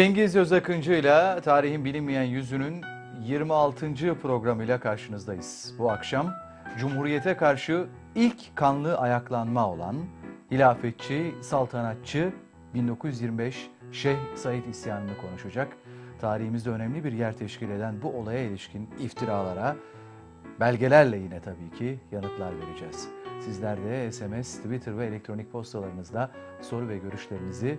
Cengiz Özakıncı ile Tarihin Bilinmeyen Yüzünün 26. programıyla karşınızdayız. Bu akşam Cumhuriyete karşı ilk kanlı ayaklanma olan hilafetçi, saltanatçı 1925 Şeyh Said isyanını konuşacak. Tarihimizde önemli bir yer teşkil eden bu olaya ilişkin iftiralara, belgelerle yine tabii ki yanıtlar vereceğiz. Sizler de SMS, Twitter ve elektronik postalarınızda soru ve görüşlerinizi,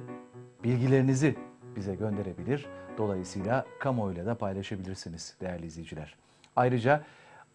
bilgilerinizi bize gönderebilir. Dolayısıyla kamuoyuyla da paylaşabilirsiniz değerli izleyiciler. Ayrıca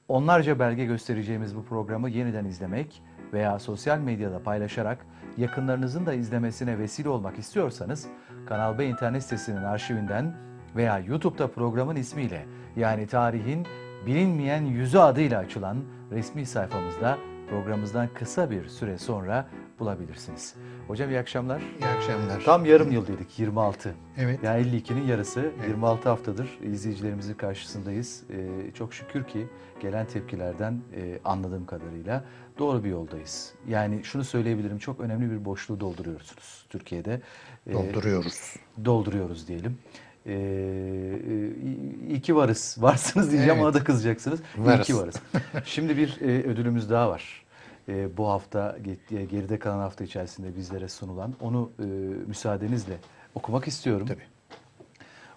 onlarca belge göstereceğimiz bu programı yeniden izlemek veya sosyal medyada paylaşarak yakınlarınızın da izlemesine vesile olmak istiyorsanız Kanal B internet sitesinin arşivinden veya YouTube'da programın ismiyle yani tarihin bilinmeyen yüzü adıyla açılan resmi sayfamızda programımızdan kısa bir süre sonra bulabilirsiniz. Hocam iyi akşamlar. İyi akşamlar. Tam yarım yıl dedik 26. Evet. Yani 52'nin yarısı evet. 26 haftadır izleyicilerimizin karşısındayız. Ee, çok şükür ki gelen tepkilerden e, anladığım kadarıyla doğru bir yoldayız. Yani şunu söyleyebilirim çok önemli bir boşluğu dolduruyorsunuz Türkiye'de. Ee, dolduruyoruz. Dolduruyoruz diyelim. Ee, e, iyi ki varız. Varsınız diyeceğim evet. ona da kızacaksınız. Varız. İyi ki varız. Şimdi bir e, ödülümüz daha var e, bu hafta e, geride kalan hafta içerisinde bizlere sunulan onu e, müsaadenizle okumak istiyorum. Tabii.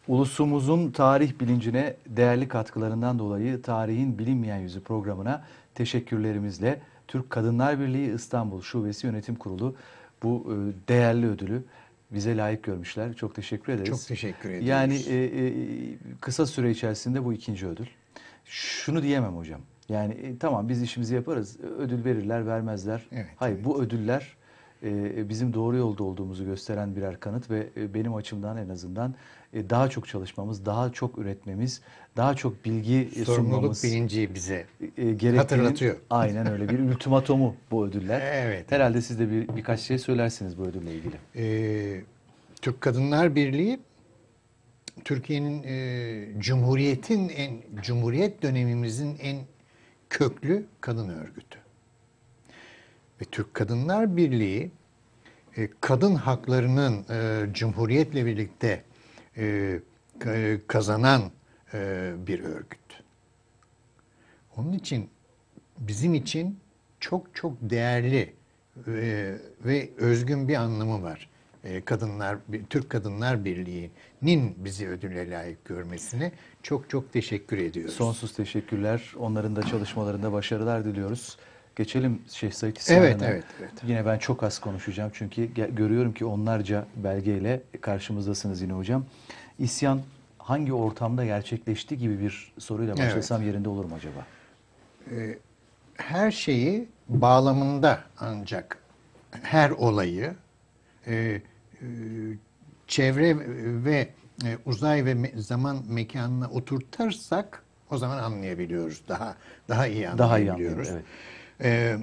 Ulusumuzun tarih bilincine değerli katkılarından dolayı Tarihin Bilinmeyen Yüzü programına teşekkürlerimizle Türk Kadınlar Birliği İstanbul Şubesi Yönetim Kurulu bu e, değerli ödülü bize layık görmüşler. Çok teşekkür ederiz. Çok teşekkür ederiz. Yani e, e, kısa süre içerisinde bu ikinci ödül. Şunu diyemem hocam. Yani e, tamam biz işimizi yaparız. E, ödül verirler, vermezler. Evet, Hayır evet. bu ödüller e, e, bizim doğru yolda olduğumuzu gösteren birer kanıt ve e, benim açımdan en azından e, daha çok çalışmamız, daha çok üretmemiz, daha çok bilgi e, sunmamız. Sorumluluk bilinciyi bize e, hatırlatıyor. Aynen öyle bir ultimatomu bu ödüller. Evet. Herhalde siz de bir, birkaç şey söylersiniz bu ödülle ilgili. E, Türk Kadınlar Birliği Türkiye'nin e, Cumhuriyet'in en Cumhuriyet dönemimizin en köklü kadın örgütü. Ve Türk Kadınlar Birliği e, kadın haklarının e, cumhuriyetle birlikte e, kazanan bir örgüt. Onun için bizim için çok çok değerli ve, özgün bir anlamı var. Kadınlar Türk Kadınlar Birliği'nin bizi ödüle layık görmesini çok çok teşekkür ediyoruz. Sonsuz teşekkürler. Onların da çalışmalarında başarılar diliyoruz. Geçelim Şeyh Said İsmail'e. Evet, evet, evet. Yine ben çok az konuşacağım çünkü görüyorum ki onlarca belgeyle karşımızdasınız yine hocam. İsyan hangi ortamda gerçekleşti gibi bir soruyla başlasam evet. yerinde olur mu acaba? Ee, her şeyi bağlamında ancak her olayı e, e, çevre ve e, uzay ve me zaman mekanına oturtursak o zaman anlayabiliyoruz. Daha daha iyi anlayabiliyoruz. Daha iyi evet. e,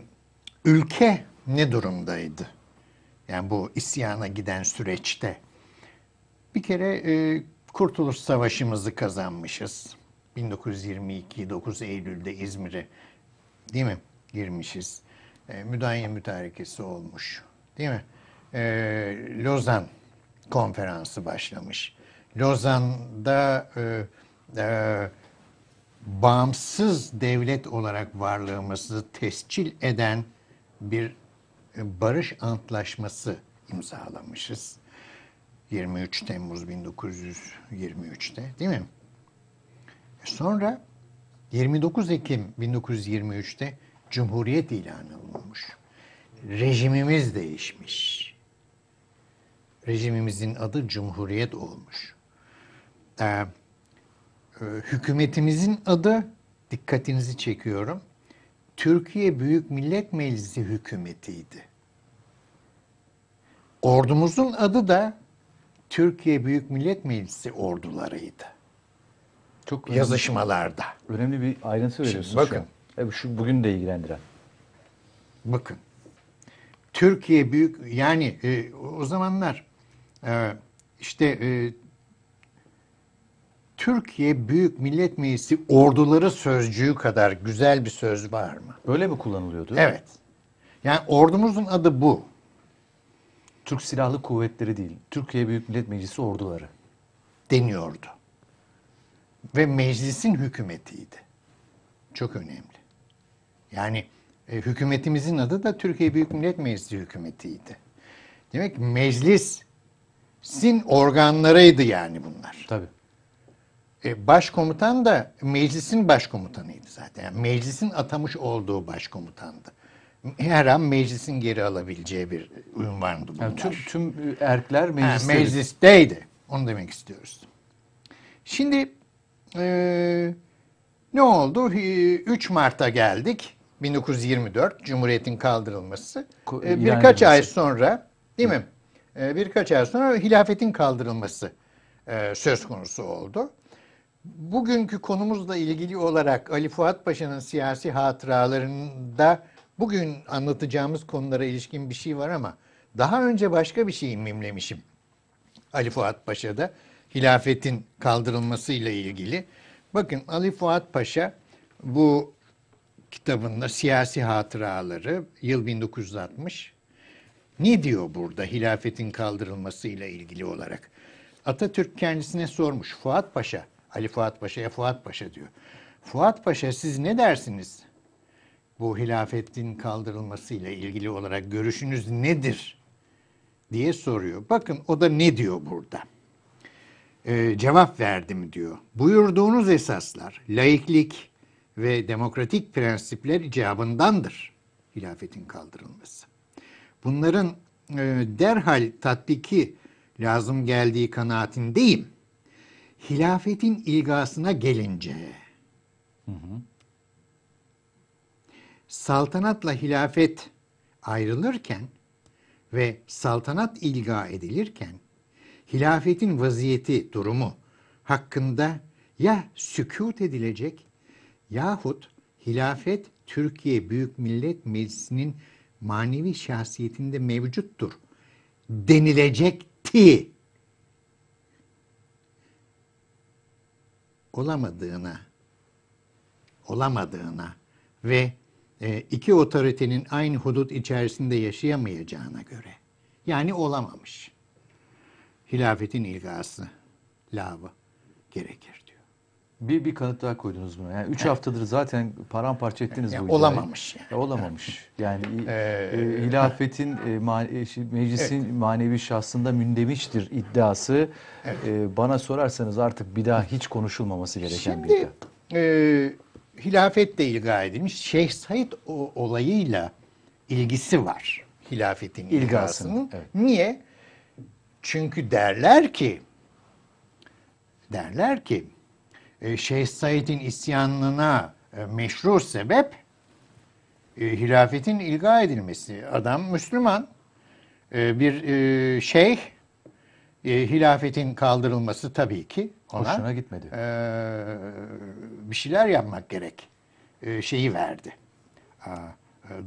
ülke ne durumdaydı? Yani bu isyana giden süreçte. Bir kere e, Kurtuluş Savaşı'mızı kazanmışız. 1922 9 Eylül'de İzmir'e değil mi girmişiz. E, müdahale mütarekesi olmuş. Değil mi? E, Lozan konferansı başlamış. Lozan'da e, e, bağımsız devlet olarak varlığımızı tescil eden bir e, barış antlaşması imzalamışız. 23 Temmuz 1923'te değil mi? E, sonra 29 Ekim 1923'te Cumhuriyet ilan olunmuş. Rejimimiz değişmiş. Rejimimizin adı Cumhuriyet olmuş e, e, hükümetimizin adı dikkatinizi çekiyorum. Türkiye Büyük Millet Meclisi hükümetiydi. Ordumuzun adı da Türkiye Büyük Millet Meclisi ordularıydı. Çok yazışmalarda. Önemli bir ayrıntı veriyorsunuz. Şimdi bakın. Şu, şu bugün de ilgilendiren. Bakın. Türkiye büyük yani e, o zamanlar e, işte e, Türkiye Büyük Millet Meclisi orduları sözcüğü kadar güzel bir söz var mı? Öyle mi kullanılıyordu? Evet. Yani ordumuzun adı bu. Türk Silahlı Kuvvetleri değil, Türkiye Büyük Millet Meclisi orduları. Deniyordu. Ve meclisin hükümetiydi. Çok önemli. Yani e, hükümetimizin adı da Türkiye Büyük Millet Meclisi hükümetiydi. Demek ki meclisin organlarıydı yani bunlar. Tabii. E, başkomutan da meclisin başkomutanıydı zaten. Yani meclisin atamış olduğu başkomutandı. Her an meclisin geri alabileceği bir ünvandı bunlar. Yani tüm, tüm erkler mecliste. Ha, meclisteydi. Onu demek istiyoruz. Şimdi e, ne oldu? 3 Mart'a geldik. 1924 Cumhuriyet'in kaldırılması. E, birkaç yani, ay sonra değil mi? E, birkaç ay sonra hilafetin kaldırılması söz konusu oldu. Bugünkü konumuzla ilgili olarak Ali Fuat Paşa'nın siyasi hatıralarında bugün anlatacağımız konulara ilişkin bir şey var ama daha önce başka bir şey mimlemişim. Ali Fuat Paşa'da hilafetin kaldırılmasıyla ilgili. Bakın Ali Fuat Paşa bu kitabında siyasi hatıraları yıl 1960 ne diyor burada hilafetin kaldırılmasıyla ilgili olarak? Atatürk kendisine sormuş Fuat Paşa Ali Fuat Paşa'ya Fuat Paşa diyor. Fuat Paşa siz ne dersiniz? Bu hilafetin kaldırılması ile ilgili olarak görüşünüz nedir? diye soruyor. Bakın o da ne diyor burada? Ee, cevap verdim diyor. Buyurduğunuz esaslar laiklik ve demokratik prensipler icabındandır hilafetin kaldırılması. Bunların e, derhal tatbiki lazım geldiği kanaatindeyim. Hilafetin ilgasına gelince hı hı. saltanatla hilafet ayrılırken ve saltanat ilga edilirken hilafetin vaziyeti, durumu hakkında ya sükut edilecek yahut hilafet Türkiye Büyük Millet Meclisi'nin manevi şahsiyetinde mevcuttur denilecekti. olamadığına olamadığına ve e, iki otoritenin aynı hudut içerisinde yaşayamayacağına göre yani olamamış. Hilafetin ilgası, lavı gerekirdi. Bir bir kanıt daha koydunuz mu? Yani üç haftadır zaten paramparça ettiniz yani bu iddiayı. Olamamış. Yani. Olamamış. Yani ee, e, hilafetin, e, e meclisin evet. manevi şahsında mündemiştir iddiası. Evet. E, bana sorarsanız artık bir daha hiç konuşulmaması gereken Şimdi, bir iddia. E, hilafetle ilga edilmiş. Şeyh Said olayıyla ilgisi var hilafetin ilgasının. evet. Niye? Çünkü derler ki derler ki e, şeyh Said'in isyanına e, meşru sebep e, hilafetin ilga edilmesi. Adam Müslüman bir şeyh hilafetin kaldırılması tabii ki ona Hoşuna gitmedi. bir şeyler yapmak gerek şeyi verdi.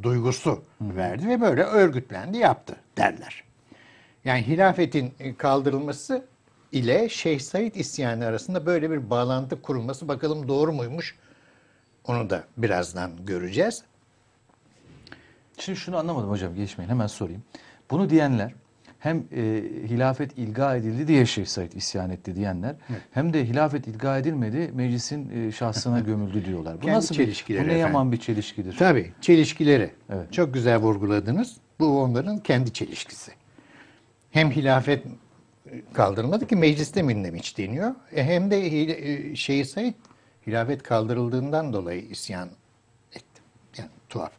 Duygusu Hı. verdi ve böyle örgütlendi yaptı derler. Yani hilafetin kaldırılması ile Şeyh Said isyanı arasında böyle bir bağlantı kurulması bakalım doğru muymuş? Onu da birazdan göreceğiz. Şimdi şunu anlamadım hocam geçmeyin hemen sorayım. Bunu diyenler hem e, hilafet ilga edildi diye Şeyh Said isyan etti diyenler evet. hem de hilafet ilga edilmedi meclisin e, şahsına gömüldü diyorlar. Bu Kendi nasıl çelişkileri bir, bu ne yaman bir çelişkidir? Tabii çelişkileri. Evet. Çok güzel vurguladınız. Bu onların kendi çelişkisi. Hem hilafet kaldırılmadı ki mecliste münlemiş deniyor. E, hem de e, Şeyh Said hilafet kaldırıldığından dolayı isyan etti. Yani tuhaf.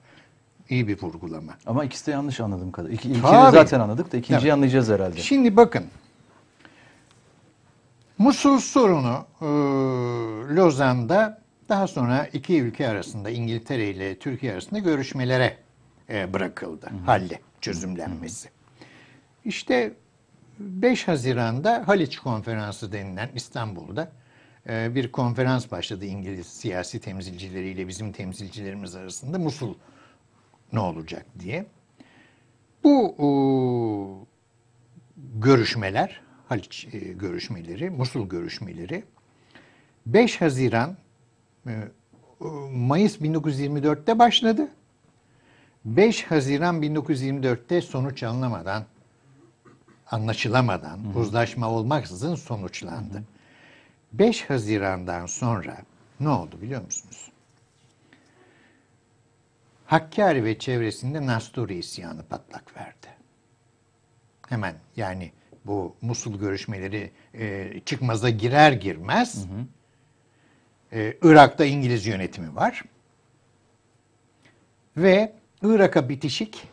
İyi bir vurgulama. Ama ikisi de yanlış anladım kadar. İki, ilkini zaten anladık da ikinci Tabii. anlayacağız herhalde. Şimdi bakın. Musul sorunu e, Lozan'da daha sonra iki ülke arasında İngiltere ile Türkiye arasında görüşmelere e, bırakıldı. Hı hı. Halle çözümlenmesi. Hı hı. İşte 5 Haziran'da Haliç Konferansı denilen İstanbul'da e, bir konferans başladı İngiliz siyasi temsilcileriyle bizim temsilcilerimiz arasında Musul ne olacak diye. Bu görüşmeler, Haliç e, görüşmeleri, Musul görüşmeleri 5 Haziran e, Mayıs 1924'te başladı. 5 Haziran 1924'te sonuç alınamadan anlaşılamadan, Hı-hı. uzlaşma olmaksızın sonuçlandı. Hı-hı. 5 Haziran'dan sonra ne oldu biliyor musunuz? Hakkari ve çevresinde Nasturi isyanı patlak verdi. Hemen yani bu Musul görüşmeleri e, çıkmaza girer girmez hı hı. E, Irak'ta İngiliz yönetimi var. Ve Irak'a bitişik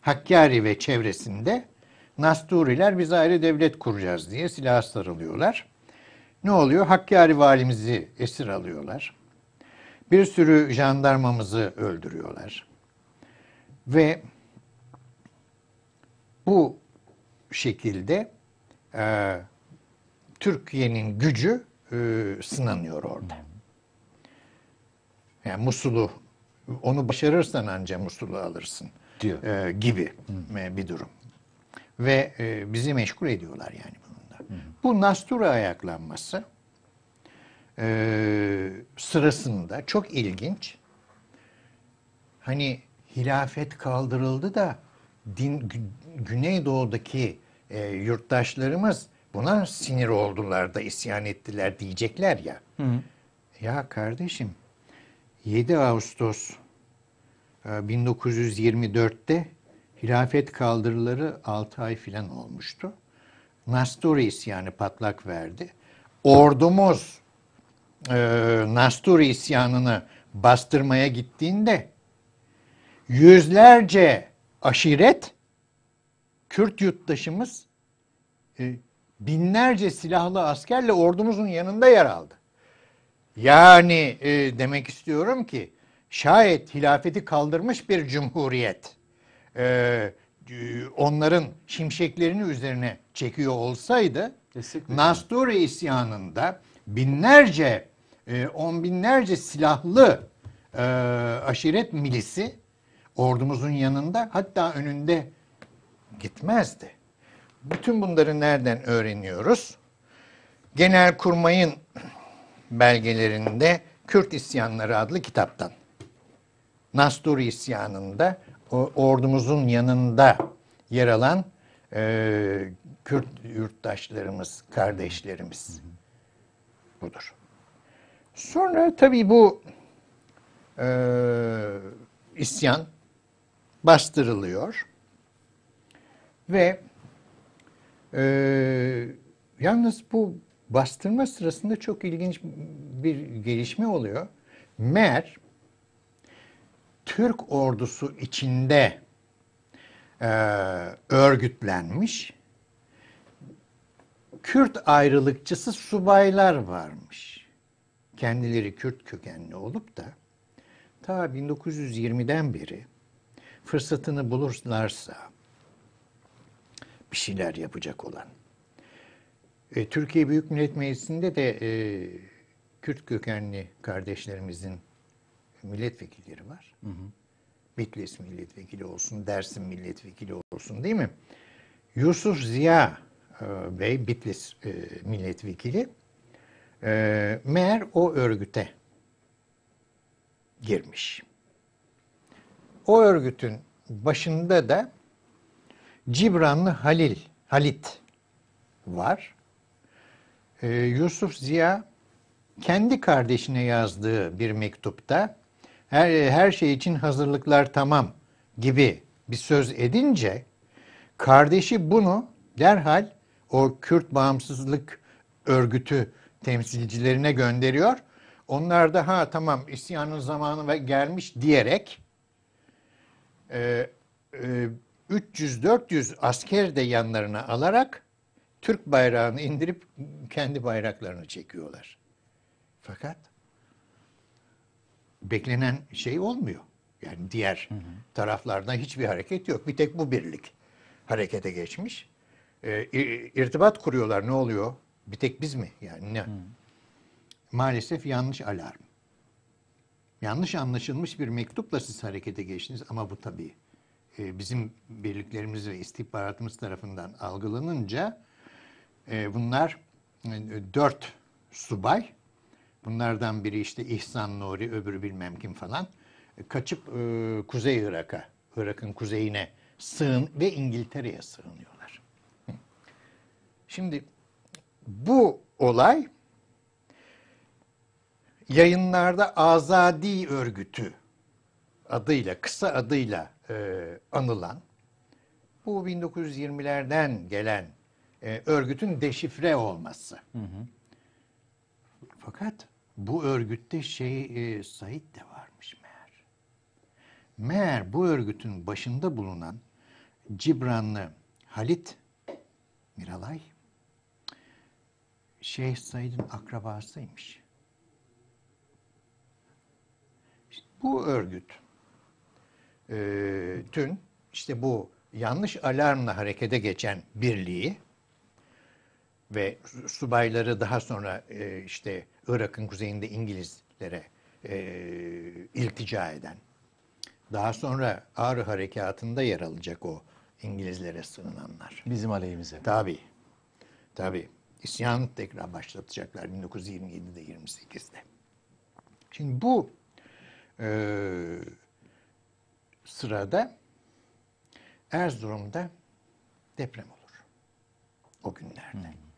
Hakkari ve çevresinde Nasturiler biz ayrı devlet kuracağız diye silah sarılıyorlar. Ne oluyor? Hakkari valimizi esir alıyorlar. Bir sürü jandarmamızı öldürüyorlar. Ve bu şekilde e, Türkiye'nin gücü e, sınanıyor orada. Yani Musul'u onu başarırsan anca Musul'u alırsın diyor. E, gibi Hı. bir durum. Ve e, bizi meşgul ediyorlar yani bununla. Hı. Bu Nastura ayaklanması e, sırasında çok ilginç. Hani hilafet kaldırıldı da din Güneydoğu'daki e, yurttaşlarımız buna sinir oldular da isyan ettiler diyecekler ya. Hı. Ya kardeşim 7 Ağustos 1924'te e, Hilafet kaldırıları 6 ay filan olmuştu. Nasturi isyanı patlak verdi. Ordumuz e, Nasturi isyanını bastırmaya gittiğinde yüzlerce aşiret Kürt yurttaşımız e, binlerce silahlı askerle ordumuzun yanında yer aldı. Yani e, demek istiyorum ki şayet hilafeti kaldırmış bir cumhuriyet e, onların şimşeklerini üzerine çekiyor olsaydı Kesinlikle. isyanında binlerce e, on binlerce silahlı e, aşiret milisi ordumuzun yanında hatta önünde gitmezdi. Bütün bunları nereden öğreniyoruz? Genelkurmay'ın belgelerinde Kürt İsyanları adlı kitaptan. Nasturi isyanında ordumuzun yanında yer alan e, Kürt yurttaşlarımız, kardeşlerimiz budur. Sonra tabii bu e, isyan bastırılıyor ve e, yalnız bu bastırma sırasında çok ilginç bir gelişme oluyor. Mer Türk ordusu içinde e, örgütlenmiş Kürt ayrılıkçısı subaylar varmış. Kendileri Kürt kökenli olup da ta 1920'den beri fırsatını bulurlarsa bir şeyler yapacak olan. E, Türkiye Büyük Millet Meclisi'nde de e, Kürt kökenli kardeşlerimizin milletvekilleri var. Hı hı. Bitlis milletvekili olsun, Dersim milletvekili olsun değil mi? Yusuf Ziya e, Bey, Bitlis e, milletvekili, e, meğer o örgüte girmiş. O örgütün başında da Cibranlı Halil, Halit var. E, Yusuf Ziya kendi kardeşine yazdığı bir mektupta her, her şey için hazırlıklar tamam gibi bir söz edince kardeşi bunu derhal o Kürt bağımsızlık örgütü temsilcilerine gönderiyor. Onlar da ha tamam isyanın zamanı ve gelmiş diyerek e, e, 300-400 asker de yanlarına alarak Türk bayrağını indirip kendi bayraklarını çekiyorlar. Fakat beklenen şey olmuyor. Yani diğer hı hı. taraflardan hiçbir hareket yok. Bir tek bu birlik harekete geçmiş. E, irtibat kuruyorlar ne oluyor? Bir tek biz mi? Yani ne? Hı. Maalesef yanlış alarm. Yanlış anlaşılmış bir mektupla siz harekete geçtiniz ama bu tabii e, bizim birliklerimiz ve istihbaratımız tarafından algılanınca e, bunlar e, dört subay Bunlardan biri işte İhsan Nuri, öbürü bilmem kim falan. E, kaçıp e, Kuzey Irak'a, Irak'ın kuzeyine sığın ve İngiltere'ye sığınıyorlar. Şimdi bu olay yayınlarda Azadi Örgütü adıyla, kısa adıyla e, anılan, bu 1920'lerden gelen e, örgütün deşifre olması. Hı hı. Fakat bu örgütte şey e, Said de varmış meğer. Meğer bu örgütün başında bulunan Cibranlı Halit Miralay Şeyh Said'in akrabasıymış. İşte bu örgüt e, tün işte bu yanlış alarmla harekete geçen birliği ve subayları daha sonra e, işte Irak'ın kuzeyinde İngilizlere e, iltica eden, daha sonra Ağrı Harekatı'nda yer alacak o İngilizlere sığınanlar. Bizim aleyhimize. Tabi, tabi, İsyanı tekrar başlatacaklar 1927'de 28'de. Şimdi bu e, sırada Erzurum'da deprem olur. O günlerde. Hmm.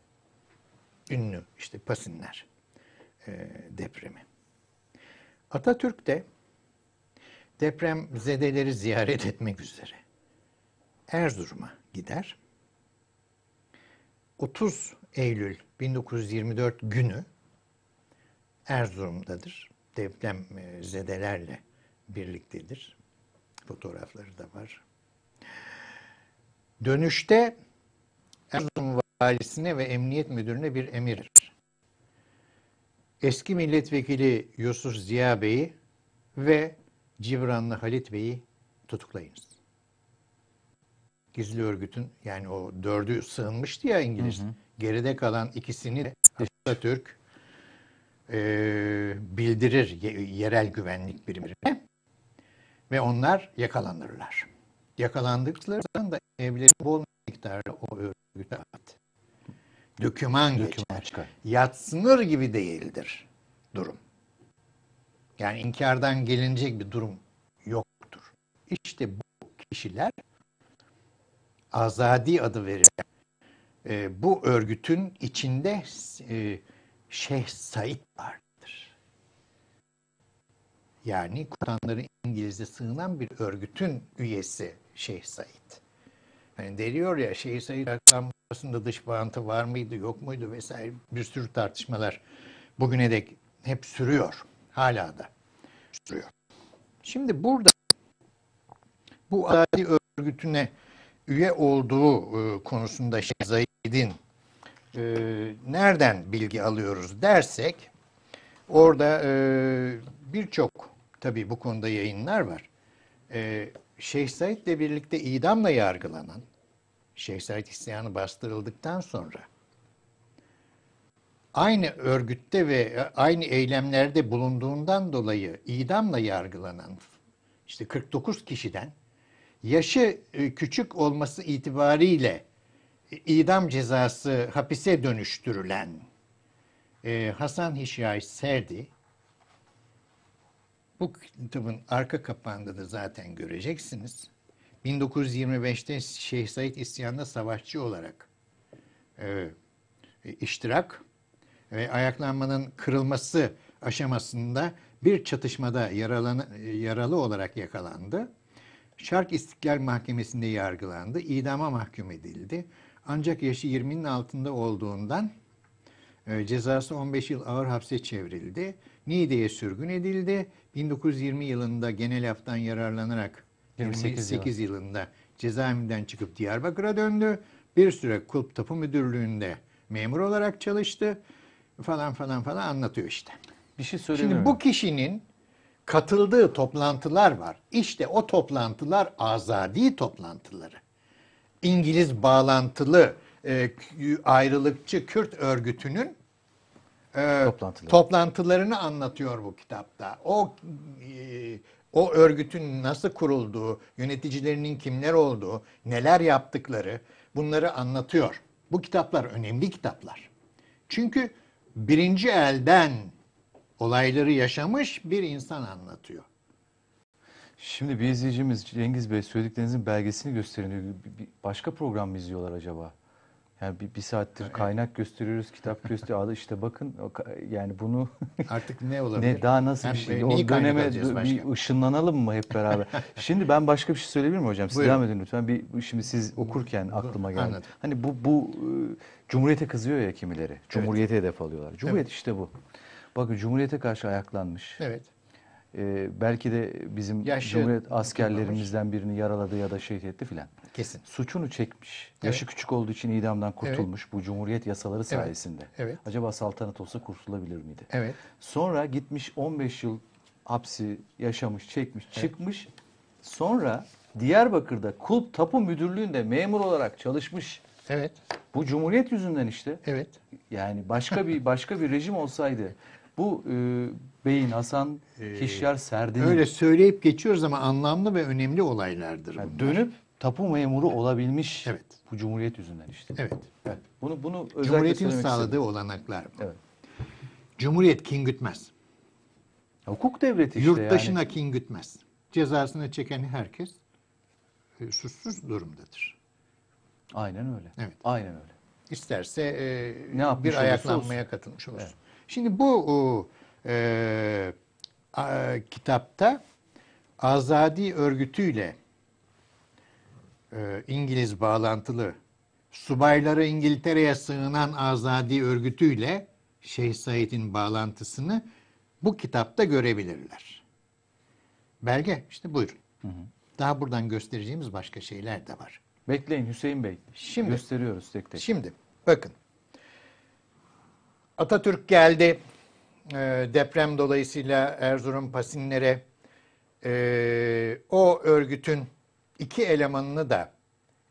Ünlü işte Pasinler. E, depremi. Atatürk de deprem zedeleri ziyaret etmek üzere Erzurum'a gider. 30 Eylül 1924 günü Erzurum'dadır. Deprem e, zedelerle birliktedir. Fotoğrafları da var. Dönüşte Erzurum valisine ve emniyet müdürüne bir emir eski milletvekili Yusuf Ziya Bey'i ve Cibranlı Halit Bey'i tutuklayınız. Gizli örgütün yani o dördü sığınmıştı ya İngiliz. Hı hı. Geride kalan ikisini de Atatürk e, bildirir yerel güvenlik birimine ve onlar yakalanırlar. Yakalandıklarından da evleri bol miktarda o örgüte ait döküman, döküman geçer. Çıkar. Yatsınır gibi değildir durum. Yani inkardan gelinecek bir durum yoktur. İşte bu kişiler azadi adı verilen e, ee, bu örgütün içinde e, Şeyh Said vardır. Yani Kur'anların İngilizce sığınan bir örgütün üyesi Şeyh Said. Hani deniyor ya şehir sayı rakamlarında dış bağıntı var mıydı yok muydu vesaire bir sürü tartışmalar bugüne dek hep sürüyor. Hala da sürüyor. Şimdi burada bu adli örgütüne üye olduğu e, konusunda Şeyh Zahid'in e, nereden bilgi alıyoruz dersek orada e, birçok tabii bu konuda yayınlar var. Şeyh Said ile birlikte idamla yargılanan Şeyh Said isyanı bastırıldıktan sonra aynı örgütte ve e, aynı eylemlerde bulunduğundan dolayı idamla yargılanan işte 49 kişiden yaşı e, küçük olması itibariyle e, idam cezası hapise dönüştürülen Hasan Hişyay Serdi bu kitabın arka kapağında da zaten göreceksiniz. 1925'te Şeyh Said isyanında savaşçı olarak e, e, iştirak ve ayaklanmanın kırılması aşamasında bir çatışmada yaralan, yaralı olarak yakalandı. Şark İstiklal Mahkemesi'nde yargılandı, idama mahkum edildi. Ancak yaşı 20'nin altında olduğundan e, cezası 15 yıl ağır hapse çevrildi. Niğde'ye sürgün edildi. 1920 yılında genel haftan yararlanarak 28, yıl. yılında cezaevinden çıkıp Diyarbakır'a döndü. Bir süre Kulp Tapu Müdürlüğü'nde memur olarak çalıştı falan falan falan anlatıyor işte. Bir şey söyleyeyim Şimdi mi? bu kişinin katıldığı toplantılar var. İşte o toplantılar azadi toplantıları. İngiliz bağlantılı e, ayrılıkçı Kürt örgütünün e, Toplantıları. toplantılarını anlatıyor bu kitapta. O e, o örgütün nasıl kurulduğu, yöneticilerinin kimler olduğu, neler yaptıkları bunları anlatıyor. Bu kitaplar önemli kitaplar. Çünkü birinci elden olayları yaşamış bir insan anlatıyor. Şimdi bir izleyicimiz Cengiz Bey söylediklerinizin belgesini gösteriyor. başka program mı izliyorlar acaba? Yani bir, bir saattir kaynak gösteriyoruz, kitap gösteriyoruz. işte bakın yani bunu artık ne olabilir? Ne daha nasıl bir şey? O döneme bir ışınlanalım mı hep beraber? şimdi ben başka bir şey söyleyebilir mi hocam? Siz devam edin lütfen. Bir şimdi siz okurken aklıma geldi. Anladım. Hani bu bu ıı, cumhuriyete kızıyor ya kimileri. Cumhuriyete evet. hedef alıyorlar. Cumhuriyet evet. işte bu. Bakın cumhuriyete karşı ayaklanmış. Evet. Ee, belki de bizim Yaşlı, cumhuriyet askerlerimizden birini yaraladı ya da şehit etti filan. Kesin. Suçunu çekmiş. Evet. Yaşı küçük olduğu için idamdan kurtulmuş evet. bu cumhuriyet yasaları sayesinde. Evet. Acaba saltanat olsa kurtulabilir miydi? Evet. Sonra gitmiş 15 yıl hapsi yaşamış, çekmiş, evet. çıkmış. Sonra Diyarbakır'da Kulp Tapu Müdürlüğü'nde memur olarak çalışmış. Evet. Bu cumhuriyet yüzünden işte. Evet. Yani başka bir başka bir rejim olsaydı bu e, Beyin Hasan ee, Kişyar Serdin. Öyle söyleyip geçiyoruz ama anlamlı ve önemli olaylardır Yani dönüp tapu memuru olabilmiş. Evet. Bu cumhuriyet yüzünden işte. Evet. evet. Bunu bunu Cumhuriyetin sağladığı istedim. olanaklar. Bu. Evet. Cumhuriyet kin gütmez. Hukuk devleti işte Yurttaşına yani. kin gütmez. Cezasını çeken herkes e, suçsuz durumdadır. Aynen öyle. Evet. Aynen öyle. İsterse e, ne bir ayaklanmaya olsun. katılmış olsun. Evet. Şimdi bu o, e, e, a, kitapta Azadi örgütüyle e, İngiliz bağlantılı subayları İngiltere'ye sığınan azadi örgütüyle Şeyh Said'in bağlantısını bu kitapta görebilirler. Belge işte buyurun. Hı hı. Daha buradan göstereceğimiz başka şeyler de var. Bekleyin Hüseyin Bey. Şimdi gösteriyoruz tek tek. Şimdi bakın. Atatürk geldi. E, deprem dolayısıyla Erzurum Pasinlere e, o örgütün iki elemanını da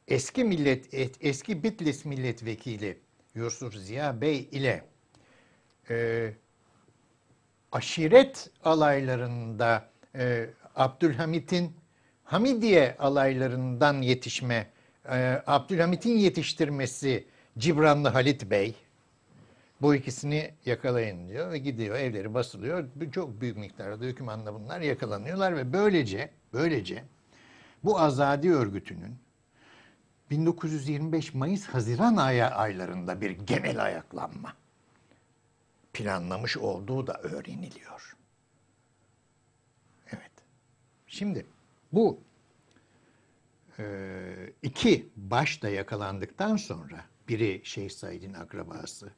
eski millet eski Bitlis milletvekili Yusuf Ziya Bey ile e, aşiret alaylarında e, Abdülhamit'in Hamidiye alaylarından yetişme, e, Abdülhamit'in yetiştirmesi Cibranlı Halit Bey. Bu ikisini yakalayın diyor ve gidiyor evleri basılıyor. Çok büyük miktarda hükümanla bunlar yakalanıyorlar ve böylece böylece bu azadi örgütünün 1925 Mayıs-Haziran aya aylarında bir genel ayaklanma planlamış olduğu da öğreniliyor. Evet. Şimdi bu e, iki baş da yakalandıktan sonra biri Şeyh Said'in akrabası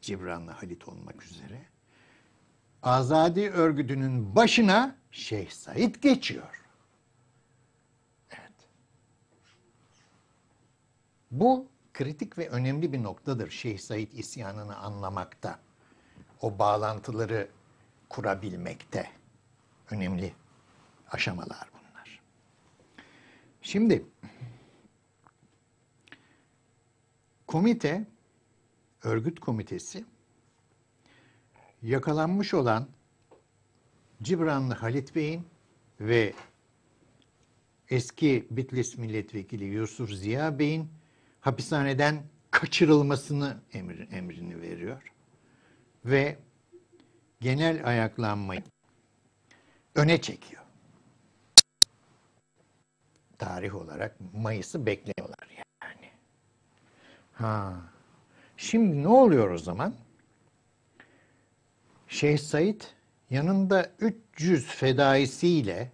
Cibran'la Halit olmak üzere Azadi örgütünün başına Şeyh Said geçiyor. Bu kritik ve önemli bir noktadır Şeyh Said isyanını anlamakta. O bağlantıları kurabilmekte. Önemli aşamalar bunlar. Şimdi komite, örgüt komitesi yakalanmış olan Cibranlı Halit Bey'in ve eski Bitlis milletvekili Yusuf Ziya Bey'in hapishaneden kaçırılmasını emir, emrini veriyor. Ve genel ayaklanmayı öne çekiyor. Tarih olarak Mayıs'ı bekliyorlar yani. Ha. Şimdi ne oluyor o zaman? Şeyh Said yanında 300 fedaisiyle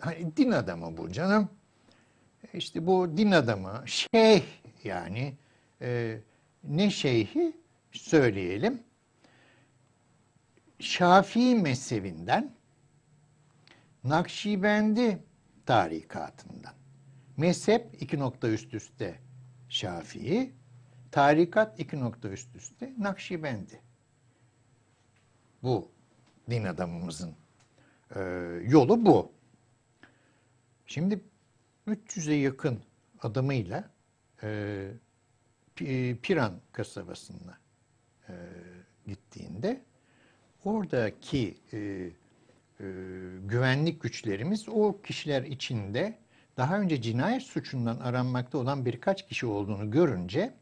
hani din adamı bu canım işte bu din adamı, şeyh yani e, ne şeyhi söyleyelim. Şafii mezhebinden, Nakşibendi tarikatından. Mezhep iki nokta üst üste Şafii, tarikat iki nokta üst üste Nakşibendi. Bu din adamımızın e, yolu bu. Şimdi 300'e yakın adamıyla e, e, Piran kasabasına e, gittiğinde oradaki e, e, güvenlik güçlerimiz o kişiler içinde daha önce cinayet suçundan aranmakta olan birkaç kişi olduğunu görünce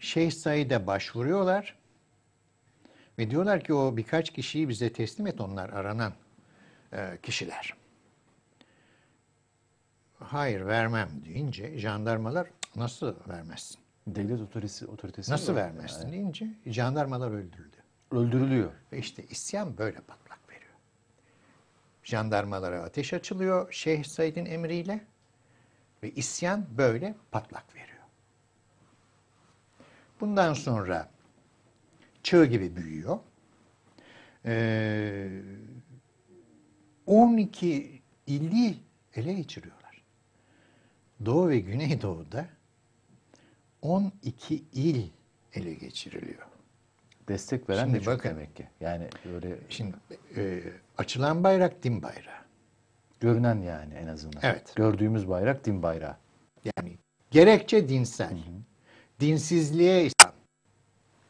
Şeyh Said'e başvuruyorlar ve diyorlar ki o birkaç kişiyi bize teslim et onlar aranan e, kişiler hayır vermem deyince jandarmalar nasıl vermezsin? Devlet otoritesi, otoritesi Nasıl vermezsin yani. deyince jandarmalar öldürüldü. Öldürülüyor. Ve işte isyan böyle patlak veriyor. Jandarmalara ateş açılıyor Şeyh Said'in emriyle ve isyan böyle patlak veriyor. Bundan sonra çığ gibi büyüyor. Ee, 12 ili ele geçiriyor. Doğu ve Güneydoğu'da 12 il ele geçiriliyor. Destek veren şimdi de bakın, demek ki. Yani böyle şimdi e, açılan bayrak din bayrağı. Görünen yani en azından. Evet. Gördüğümüz bayrak din bayrağı. Yani gerekçe dinsel. Hı hı. Dinsizliğe İslam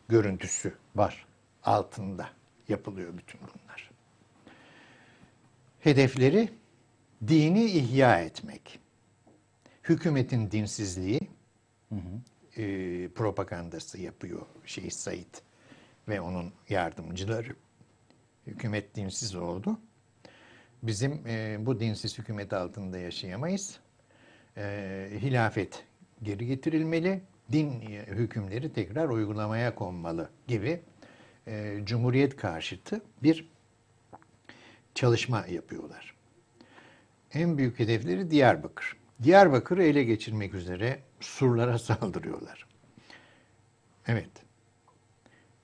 görüntüsü var altında yapılıyor bütün bunlar. Hedefleri dini ihya etmek hükümetin dinsizliği hı hı. E, propagandası yapıyor şey Said ve onun yardımcıları. Hükümet dinsiz oldu. Bizim e, bu dinsiz hükümet altında yaşayamayız. E, hilafet geri getirilmeli, din e, hükümleri tekrar uygulamaya konmalı gibi e, cumhuriyet karşıtı bir çalışma yapıyorlar. En büyük hedefleri Diyarbakır. Diyarbakır'ı ele geçirmek üzere surlara saldırıyorlar. Evet.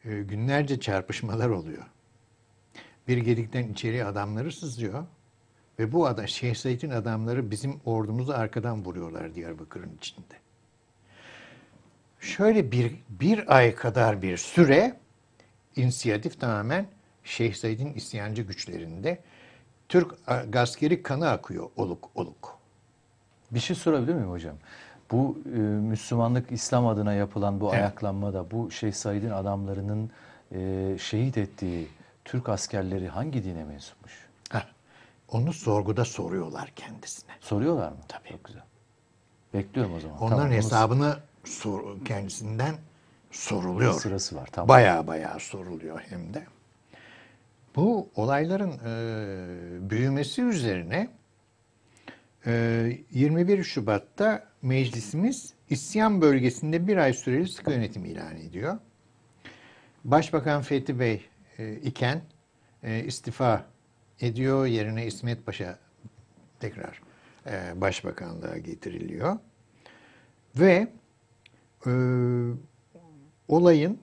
E, günlerce çarpışmalar oluyor. Bir gedikten içeri adamları sızıyor ve bu adam, Şeyh adamları bizim ordumuzu arkadan vuruyorlar Diyarbakır'ın içinde. Şöyle bir, bir ay kadar bir süre inisiyatif tamamen Şeyh Said'in isyancı güçlerinde Türk askeri kanı akıyor oluk oluk. Bir şey sorabilir miyim hocam? Bu e, Müslümanlık, İslam adına yapılan bu evet. ayaklanmada bu şey Said'in adamlarının e, şehit ettiği Türk askerleri hangi dine mensupmuş? Ha, onu sorguda soruyorlar kendisine. Soruyorlar mı? Tabii. Çok güzel. Bekliyorum o zaman. Onların tamam, hesabını sor, kendisinden soruluyor. sırası var. Tamam. Baya baya soruluyor hem de. Bu olayların e, büyümesi üzerine 21 ee, Şubat'ta meclisimiz isyan bölgesinde bir ay süreli sıkı yönetim ilan ediyor. Başbakan Fethi Bey e, iken e, istifa ediyor. Yerine İsmet Paşa tekrar e, başbakanlığa getiriliyor. Ve olayın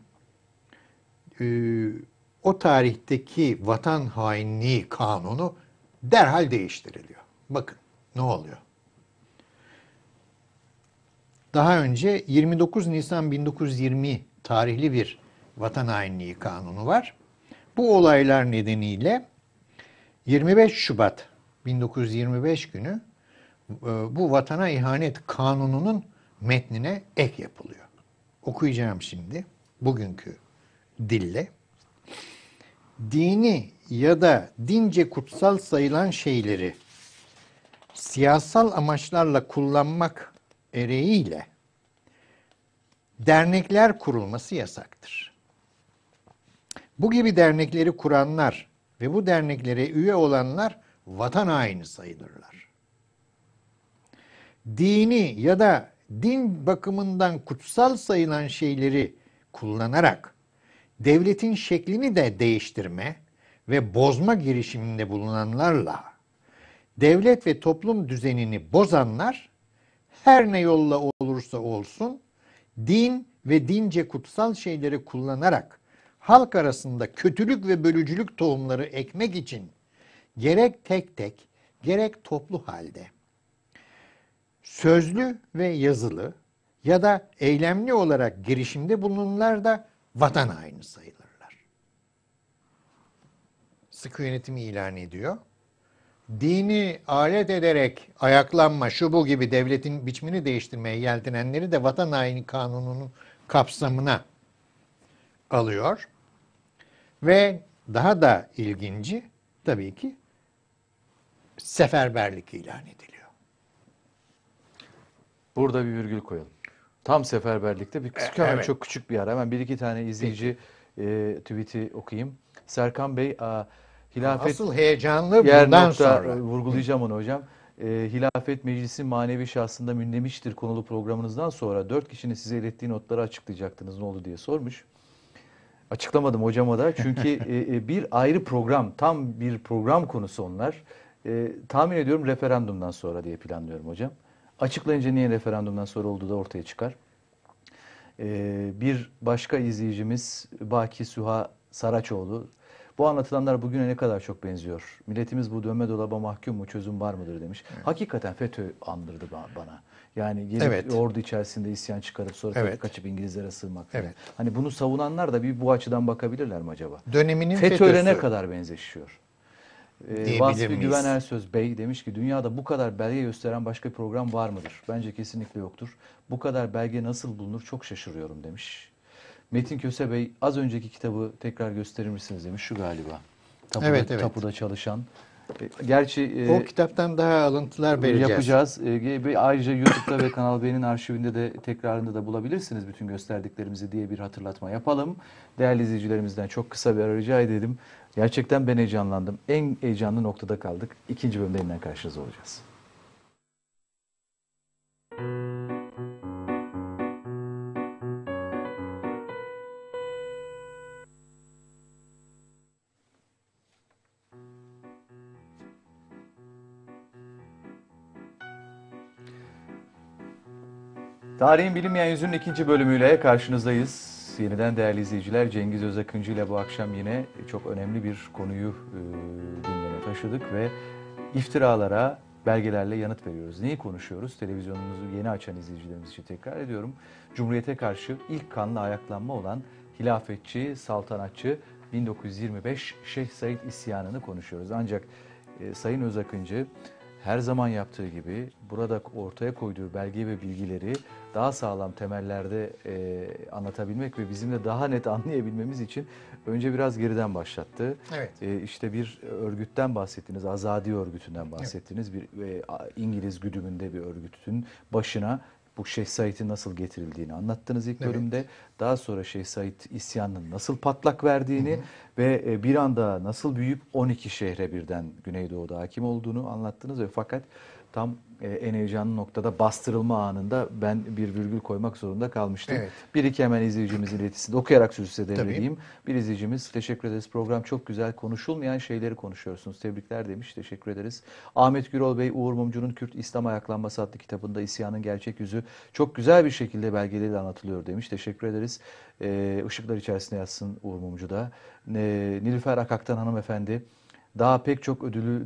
o tarihteki vatan hainliği kanunu derhal değiştiriliyor. Bakın ne oluyor? Daha önce 29 Nisan 1920 tarihli bir vatan hainliği kanunu var. Bu olaylar nedeniyle 25 Şubat 1925 günü e, bu vatana ihanet kanununun metnine ek yapılıyor. Okuyacağım şimdi bugünkü dille. Dini ya da dince kutsal sayılan şeyleri siyasal amaçlarla kullanmak ereğiyle dernekler kurulması yasaktır. Bu gibi dernekleri kuranlar ve bu derneklere üye olanlar vatan haini sayılırlar. Dini ya da din bakımından kutsal sayılan şeyleri kullanarak devletin şeklini de değiştirme ve bozma girişiminde bulunanlarla devlet ve toplum düzenini bozanlar her ne yolla olursa olsun din ve dince kutsal şeyleri kullanarak halk arasında kötülük ve bölücülük tohumları ekmek için gerek tek tek gerek toplu halde sözlü ve yazılı ya da eylemli olarak girişimde bulunanlar da vatan haini sayılırlar. Sıkı yönetimi ilan ediyor dini alet ederek ayaklanma şu bu gibi devletin biçimini değiştirmeye yeltenenleri de vatan haini kanununun kapsamına alıyor. Ve daha da ilginci tabii ki seferberlik ilan ediliyor. Burada bir virgül koyalım. Tam seferberlikte bir küçük, evet. çok küçük bir ara. Hemen bir iki tane izleyici Peki. e, tweet'i okuyayım. Serkan Bey, a, hilafet asıl heyecanlı yer bundan nokta, sonra vurgulayacağım onu hocam. E, hilafet Meclisi manevi şahsında münlemiştir konulu programınızdan sonra dört kişinin size ilettiği notları açıklayacaktınız ne oldu diye sormuş. Açıklamadım hocama da çünkü e, e, bir ayrı program tam bir program konusu onlar. E, tahmin ediyorum referandumdan sonra diye planlıyorum hocam. Açıklayınca niye referandumdan sonra olduğu da ortaya çıkar. E, bir başka izleyicimiz Baki Süha Saraçoğlu bu anlatılanlar bugüne ne kadar çok benziyor. Milletimiz bu dönme dolaba mahkum mu çözüm var mıdır demiş. Evet. Hakikaten FETÖ andırdı bana. Yani gelip evet. ordu içerisinde isyan çıkarıp sonra evet. kaçıp İngilizlere sığmak. Evet. Hani bunu savunanlar da bir bu açıdan bakabilirler mi acaba? Döneminin FETÖ'yle ne kadar benzeşiyor? Ee, Vasfi miyiz? Güven Ersöz Bey demiş ki dünyada bu kadar belge gösteren başka bir program var mıdır? Bence kesinlikle yoktur. Bu kadar belge nasıl bulunur çok şaşırıyorum demiş. Metin Köse Bey az önceki kitabı tekrar gösterir misiniz demiş şu galiba. Tapuda, evet, evet. tapuda çalışan. E, gerçi e, o e, kitaptan daha alıntılar vereceğiz. Yapacağız. E, ayrıca YouTube'da ve Kanal B'nin arşivinde de tekrarında da bulabilirsiniz bütün gösterdiklerimizi diye bir hatırlatma yapalım. Değerli izleyicilerimizden çok kısa bir ara rica edelim. Gerçekten ben heyecanlandım. En heyecanlı noktada kaldık. İkinci bölümde yeniden karşınızda olacağız. Tarihin bilinmeyen yüzünün ikinci bölümüyle karşınızdayız. Yeniden değerli izleyiciler Cengiz Özakıncı ile bu akşam yine çok önemli bir konuyu e, gündeme taşıdık ve iftiralara belgelerle yanıt veriyoruz. Neyi konuşuyoruz? Televizyonumuzu yeni açan izleyicilerimiz için tekrar ediyorum. Cumhuriyete karşı ilk kanlı ayaklanma olan hilafetçi, saltanatçı 1925 Şeyh Said isyanını konuşuyoruz. Ancak e, Sayın Özakıncı her zaman yaptığı gibi burada ortaya koyduğu belge ve bilgileri daha sağlam temellerde e, anlatabilmek ve bizim de daha net anlayabilmemiz için önce biraz geriden başlattı. Evet. E, işte bir örgütten bahsettiniz, azadi örgütünden bahsettiniz. Evet. Bir e, İngiliz güdümünde bir örgütün başına bu Şeyh Said'i nasıl getirildiğini anlattınız ilk evet. bölümde. Daha sonra Şeyh Said isyanının nasıl patlak verdiğini hı hı. ve e, bir anda nasıl büyüyüp 12 şehre birden Güneydoğu'da hakim olduğunu anlattınız. ve Fakat tam e, en heyecanlı noktada bastırılma anında ben bir virgül koymak zorunda kalmıştım. Evet. Bir iki hemen izleyicimiz iletisinde okuyarak sözü devredeyim. Bir izleyicimiz teşekkür ederiz program çok güzel konuşulmayan şeyleri konuşuyorsunuz. Tebrikler demiş teşekkür ederiz. Ahmet Gürol Bey Uğur Mumcu'nun Kürt İslam Ayaklanması adlı kitabında isyanın gerçek yüzü çok güzel bir şekilde belgeleriyle anlatılıyor demiş. Teşekkür ederiz. Ee, Işıklar içerisinde yazsın Uğur Mumcu da. Ee, Nilüfer Akak'tan hanımefendi daha pek çok ödülü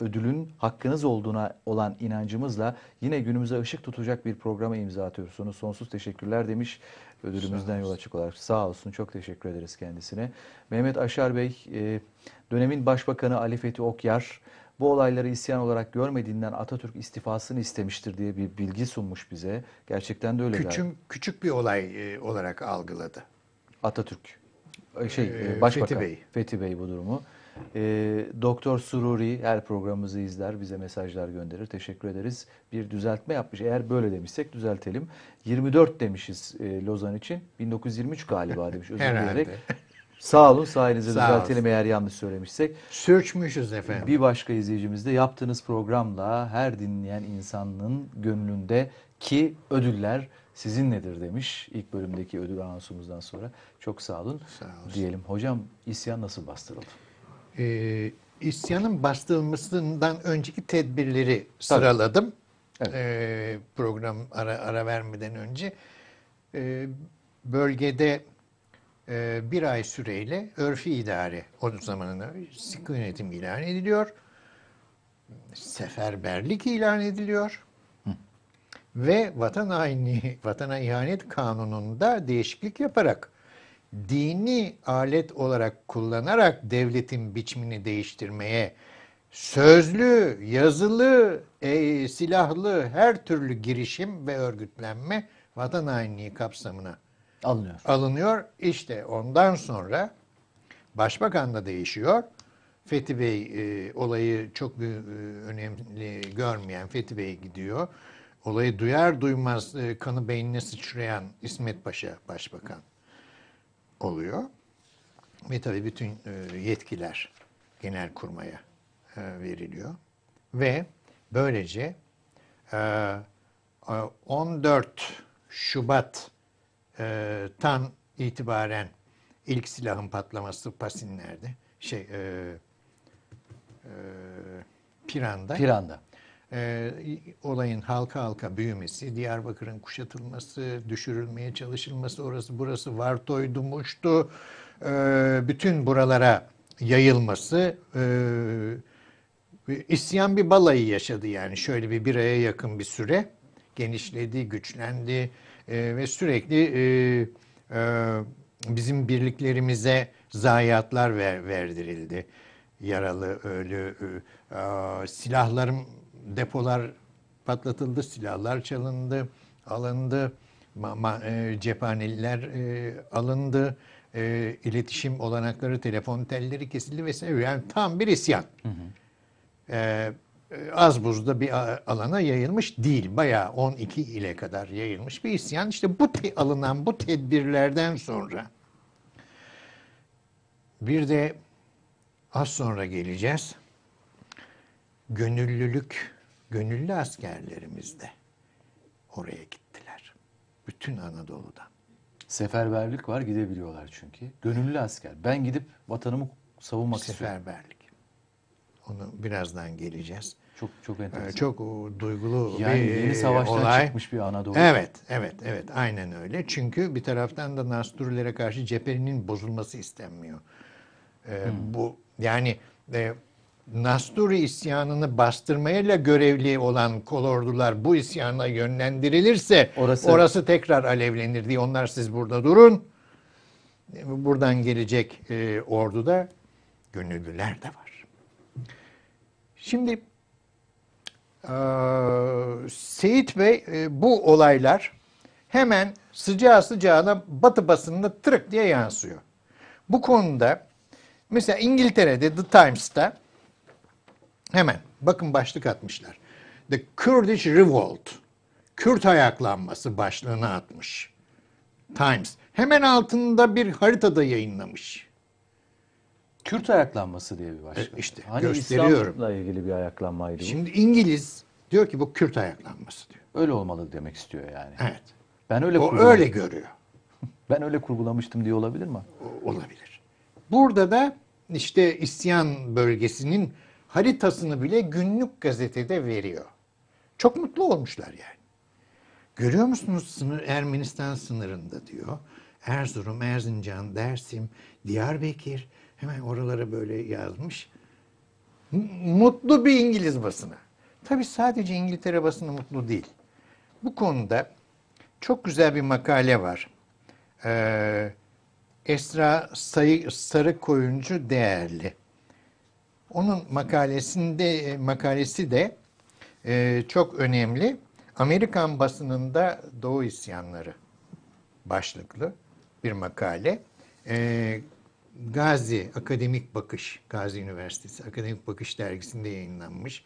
ödülün hakkınız olduğuna olan inancımızla yine günümüze ışık tutacak bir programa imza atıyorsunuz. Sonsuz teşekkürler demiş ödülümüzden yola çık olarak. Sağ olsun çok teşekkür ederiz kendisine. Mehmet Aşar Bey e, dönemin başbakanı Ali Fethi Okyar bu olayları isyan olarak görmediğinden Atatürk istifasını istemiştir diye bir bilgi sunmuş bize. Gerçekten de öyle. Küçük, küçük bir olay e, olarak algıladı. Atatürk e, şey ee, başbakan Fethi Bey. Fethi Bey bu durumu. E, Doktor Sururi her programımızı izler, bize mesajlar gönderir. Teşekkür ederiz. Bir düzeltme yapmış. Eğer böyle demişsek düzeltelim. 24 demişiz e, Lozan için. 1923 galiba demiş. Özür dileyerek. Sağ olun sayenizde Sağ düzeltelim olsun. eğer yanlış söylemişsek. Sürçmüşüz efendim. Bir başka izleyicimiz de yaptığınız programla her dinleyen insanın gönlünde ki ödüller sizin nedir demiş ilk bölümdeki ödül anonsumuzdan sonra. Çok sağ olun, sağ olun. diyelim. Hocam isyan nasıl bastırıldı? e, isyanın bastırılmasından önceki tedbirleri sıraladım. Evet. E, program ara, ara vermeden önce. E, bölgede e, bir ay süreyle örfi idare, o zamanın sıkı yönetim ilan ediliyor. Seferberlik ilan ediliyor. Hı. Ve vatan haini, vatana ihanet kanununda değişiklik yaparak dini alet olarak kullanarak devletin biçimini değiştirmeye sözlü, yazılı, e, silahlı her türlü girişim ve örgütlenme vatan hainliği kapsamına alınıyor. Alınıyor. İşte ondan sonra başbakan da değişiyor. Fethi Bey e, olayı çok e, önemli görmeyen Fethi Bey gidiyor. Olayı duyar duymaz e, kanı beynine sıçrayan İsmet Paşa başbakan oluyor. Ve tabii bütün e, yetkiler genel kurmaya e, veriliyor. Ve böylece 14 e, Şubat tan itibaren ilk silahın patlaması Pasinler'de şey e, e, Piran'da. Piran'da e, olayın halka halka büyümesi, Diyarbakır'ın kuşatılması, düşürülmeye çalışılması, orası burası Vartoy, Dumuş'tu, e, ee, bütün buralara yayılması e, isyan bir balayı yaşadı yani şöyle bir bir aya yakın bir süre genişledi, güçlendi e, ve sürekli e, e, bizim birliklerimize zayiatlar ver, verdirildi. Yaralı, ölü, e, silahların depolar patlatıldı, silahlar çalındı, alındı, ma, ma, e, e, alındı, e, iletişim olanakları, telefon telleri kesildi vesaire. Yani tam bir isyan. Hı hı. E, az buzda bir alana yayılmış değil. Bayağı 12 ile kadar yayılmış bir isyan. İşte bu te- alınan bu tedbirlerden sonra bir de az sonra geleceğiz. Gönüllülük gönüllü askerlerimiz de oraya gittiler. Bütün Anadolu'dan. Seferberlik var gidebiliyorlar çünkü. Gönüllü asker. Ben gidip vatanımı savunmak istiyorum. Seferberlik. Onu birazdan geleceğiz. Çok çok ee, enteresan. Çok duygulu yani bir yeni savaştan olay. çıkmış bir Anadolu. Evet, evet, evet. Aynen öyle. Çünkü bir taraftan da Nasturilere karşı cephenin bozulması istenmiyor. Ee, hmm. Bu yani e, Nasturi isyanını bastırmayla görevli olan kolordular bu isyana yönlendirilirse orası, orası tekrar alevlenir diye onlar siz burada durun. Buradan gelecek e, orduda gönüllüler de var. Şimdi e, Seyit Bey e, bu olaylar hemen sıcağı sıcağına batı basınında tırık diye yansıyor. Bu konuda mesela İngiltere'de The Times'ta Hemen bakın başlık atmışlar. The Kurdish Revolt. Kürt ayaklanması başlığını atmış. Times. Hemen altında bir haritada yayınlamış. Kürt ayaklanması diye bir başlık. E işte hani gösteriyorum. İslam'la ilgili bir ayaklanmaydı. Şimdi İngiliz diyor ki bu Kürt ayaklanması diyor. Öyle olmalı demek istiyor yani. Evet. Ben öyle o öyle görüyor. ben öyle kurgulamıştım diye olabilir mi? O, olabilir. Burada da işte isyan bölgesinin haritasını bile günlük gazetede veriyor. Çok mutlu olmuşlar yani. Görüyor musunuz sınır Ermenistan sınırında diyor. Erzurum, Erzincan, Dersim, Diyarbakır hemen oralara böyle yazmış. Mutlu bir İngiliz basını. Tabi sadece İngiltere basını mutlu değil. Bu konuda çok güzel bir makale var. Ee, Esra Sayı, Sarı Koyuncu değerli. Onun makalesinde e, makalesi de e, çok önemli. Amerikan basınında Doğu isyanları başlıklı bir makale. E, Gazi Akademik Bakış, Gazi Üniversitesi Akademik Bakış dergisinde yayınlanmış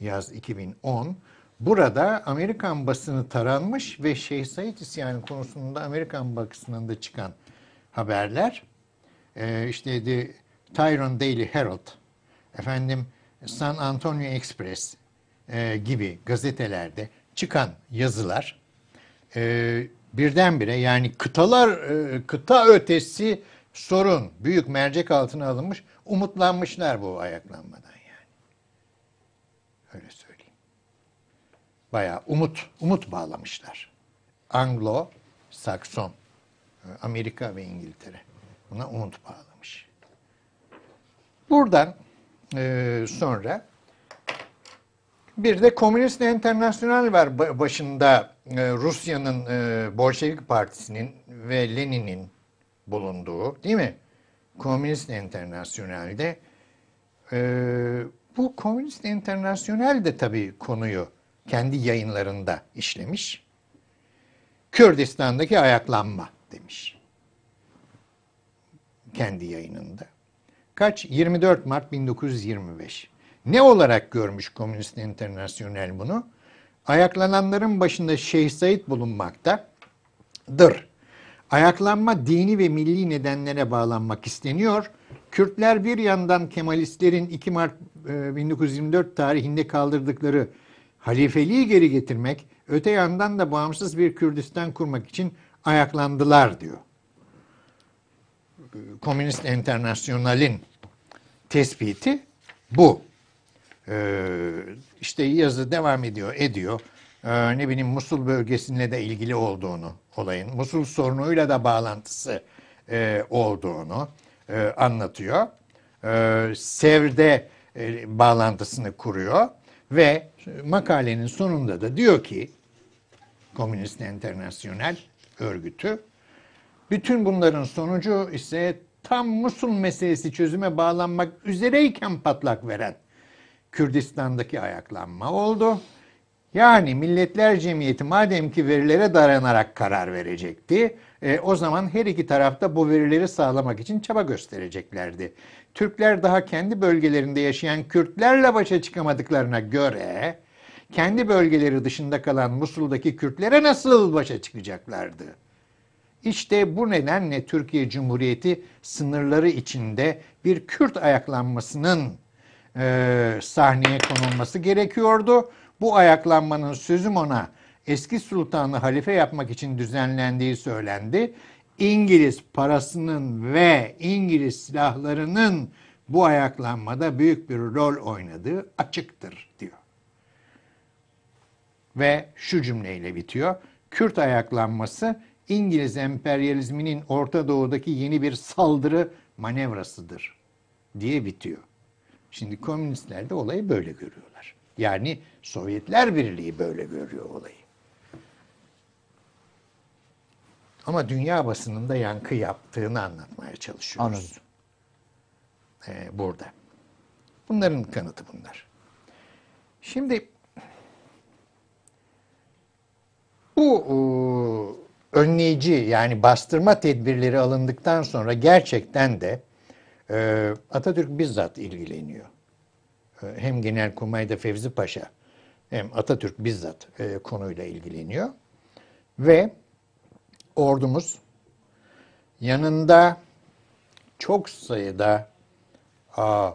yaz 2010. Burada Amerikan basını taranmış ve Şeyh Said isyanı konusunda Amerikan basınında çıkan haberler e, işte The Tyrone Daily Herald efendim San Antonio Express e, gibi gazetelerde çıkan yazılar e, birdenbire yani kıtalar e, kıta ötesi sorun büyük mercek altına alınmış umutlanmışlar bu ayaklanmadan yani. Öyle söyleyeyim. Bayağı umut umut bağlamışlar. Anglo, Sakson, e, Amerika ve İngiltere buna umut bağlamış. Buradan ee, sonra. Bir de Komünist Enternasyonel var başında e, Rusya'nın e, Bolşevik Partisi'nin ve Lenin'in bulunduğu değil mi? Komünist Enternasyonel'de. Ee, bu Komünist Enternasyonel de tabii konuyu kendi yayınlarında işlemiş. Kürdistan'daki ayaklanma demiş. Kendi yayınında kaç? 24 Mart 1925. Ne olarak görmüş Komünist Enternasyonel bunu? Ayaklananların başında Şeyh Said bulunmaktadır. Ayaklanma dini ve milli nedenlere bağlanmak isteniyor. Kürtler bir yandan Kemalistlerin 2 Mart 1924 e, tarihinde kaldırdıkları halifeliği geri getirmek, öte yandan da bağımsız bir Kürdistan kurmak için ayaklandılar diyor. Komünist Enternasyonal'in tespiti bu. Ee, işte yazı devam ediyor, ediyor. Ee, ne bileyim Musul bölgesinde de ilgili olduğunu olayın, Musul sorunuyla da bağlantısı e, olduğunu e, anlatıyor. Ee, Sevr'de e, bağlantısını kuruyor ve makalenin sonunda da diyor ki Komünist Enternasyonel örgütü bütün bunların sonucu ise tam Musul meselesi çözüme bağlanmak üzereyken patlak veren Kürdistan'daki ayaklanma oldu. Yani Milletler Cemiyeti madem ki verilere dayanarak karar verecekti, e, o zaman her iki tarafta bu verileri sağlamak için çaba göstereceklerdi. Türkler daha kendi bölgelerinde yaşayan Kürtlerle başa çıkamadıklarına göre kendi bölgeleri dışında kalan Musul'daki Kürtlere nasıl başa çıkacaklardı? İşte bu nedenle Türkiye Cumhuriyeti sınırları içinde bir Kürt ayaklanmasının e, sahneye konulması gerekiyordu. Bu ayaklanmanın sözüm ona eski sultanı halife yapmak için düzenlendiği söylendi. İngiliz parasının ve İngiliz silahlarının bu ayaklanmada büyük bir rol oynadığı açıktır diyor. Ve şu cümleyle bitiyor. Kürt ayaklanması İngiliz emperyalizminin Orta Doğu'daki yeni bir saldırı manevrasıdır diye bitiyor. Şimdi komünistler de olayı böyle görüyorlar. Yani Sovyetler Birliği böyle görüyor olayı. Ama dünya basınında yankı yaptığını anlatmaya çalışıyoruz. Anladım. Ee, burada. Bunların kanıtı bunlar. Şimdi bu e, önleyici yani bastırma tedbirleri alındıktan sonra gerçekten de e, Atatürk bizzat ilgileniyor. E, hem Genelkurmay'da Fevzi Paşa hem Atatürk bizzat e, konuyla ilgileniyor. Ve ordumuz yanında çok sayıda a,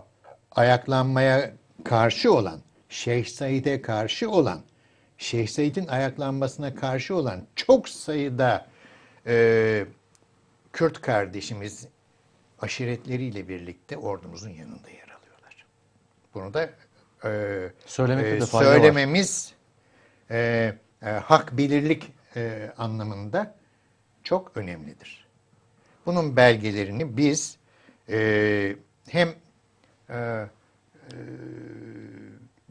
ayaklanmaya karşı olan, Şeyh Said'e karşı olan Şeyh Said'in ayaklanmasına karşı olan çok sayıda e, Kürt kardeşimiz aşiretleriyle birlikte ordumuzun yanında yer alıyorlar. Bunu da e, Söylemekte e, de fayda söylememiz E, e, hak belirlik e, anlamında çok önemlidir. Bunun belgelerini biz e, hem e, e,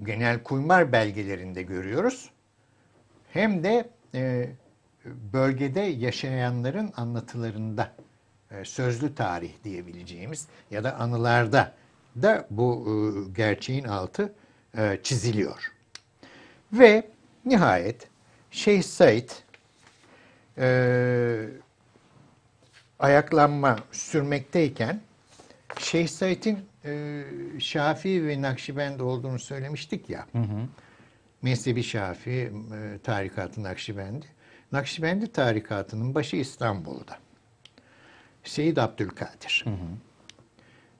genel kuymar belgelerinde görüyoruz hem de e, bölgede yaşayanların anlatılarında e, sözlü tarih diyebileceğimiz ya da anılarda da bu e, gerçeğin altı e, çiziliyor. Ve nihayet Şeyh Said e, ayaklanma sürmekteyken Şeyh Said'in e, Şafii ve Nakşibend olduğunu söylemiştik ya. Hı hı mezhebi Şafi e, tarikatı Nakşibendi. Nakşibendi tarikatının başı İstanbul'da. Seyit Abdülkadir. Hı hı.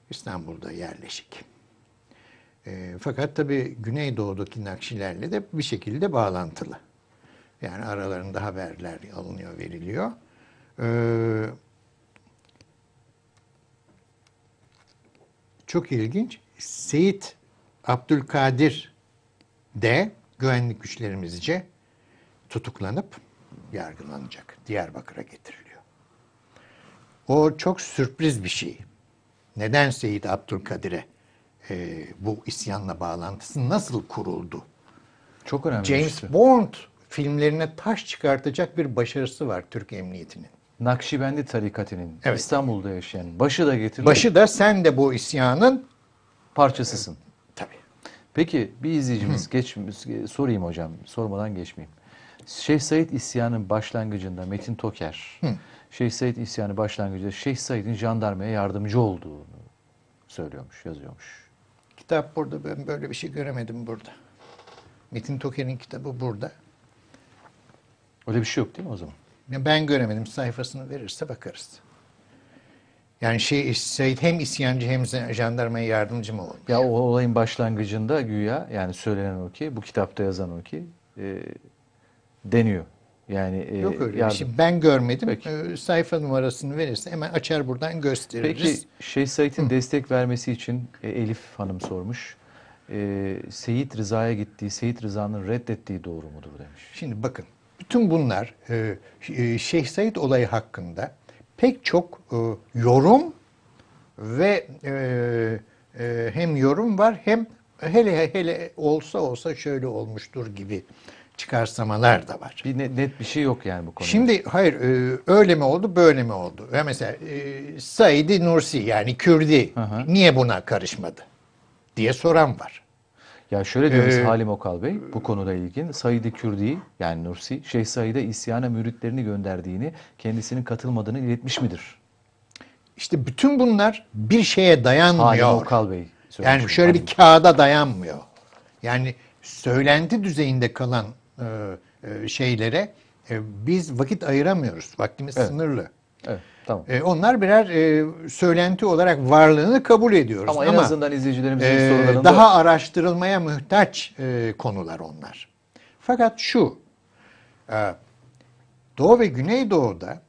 İstanbul'da yerleşik. E, fakat tabi Güneydoğu'daki nakşilerle de bir şekilde bağlantılı. Yani aralarında haberler alınıyor, veriliyor. E, çok ilginç. Seyit Abdülkadir de güvenlik güçlerimizce tutuklanıp yargılanacak. Diyarbakır'a getiriliyor. O çok sürpriz bir şey. Neden Seyit Abdülkadir'e e, bu isyanla bağlantısı nasıl kuruldu? Çok önemli. James şey. Bond filmlerine taş çıkartacak bir başarısı var Türk Emniyeti'nin. Nakşibendi tarikatının evet. İstanbul'da yaşayan başı da getirildi. Başı da sen de bu isyanın parçasısın. Peki bir izleyicimiz geç, e, sorayım hocam sormadan geçmeyeyim. Şeyh Said isyanın başlangıcında Metin Toker, Şeyh Said isyanı başlangıcında Şeyh Said'in jandarmaya yardımcı olduğunu söylüyormuş, yazıyormuş. Kitap burada ben böyle bir şey göremedim burada. Metin Toker'in kitabı burada. Öyle bir şey yok değil mi o zaman? Ben göremedim sayfasını verirse bakarız. Yani şey Seyit hem isyancı hem jandarmaya yardımcı mı olur? Ya o olayın başlangıcında güya yani söylenen o ki bu kitapta yazan o ki e, deniyor. Yani e, Yok öyle yardım. bir şey. Ben görmedim. Peki. E, sayfa numarasını verirse hemen açar buradan gösteririz. Peki Şeyh Said'in destek vermesi için e, Elif Hanım sormuş. E, Seyit Rıza'ya gittiği, Seyit Rıza'nın reddettiği doğru mudur demiş. Şimdi bakın bütün bunlar e, e Şeyh Said olayı hakkında pek çok e, yorum ve e, e, hem yorum var hem hele hele olsa olsa şöyle olmuştur gibi çıkarsamalar da var. Bir net, net bir şey yok yani bu konuda. Şimdi hayır e, öyle mi oldu böyle mi oldu? Ve mesela e, Said Nursi yani Kürdi hı hı. niye buna karışmadı diye soran var. Ya şöyle diyoruz ee, Halim Okal Bey bu konuda ilgin. Said-i Kürdi yani Nursi Şeyh Said'e isyana müritlerini gönderdiğini kendisinin katılmadığını iletmiş midir? İşte bütün bunlar bir şeye dayanmıyor. Halim Okal Bey. Yani şöyle Halim. bir kağıda dayanmıyor. Yani söylenti düzeyinde kalan e, e, şeylere e, biz vakit ayıramıyoruz. Vaktimiz evet. sınırlı. Evet. Tamam. E, onlar birer e, söylenti olarak varlığını kabul ediyoruz. Ama en azından izleyicilerimizin e, sorularında... Daha araştırılmaya muhtaç e, konular onlar. Fakat şu, e, Doğu ve Güneydoğu'da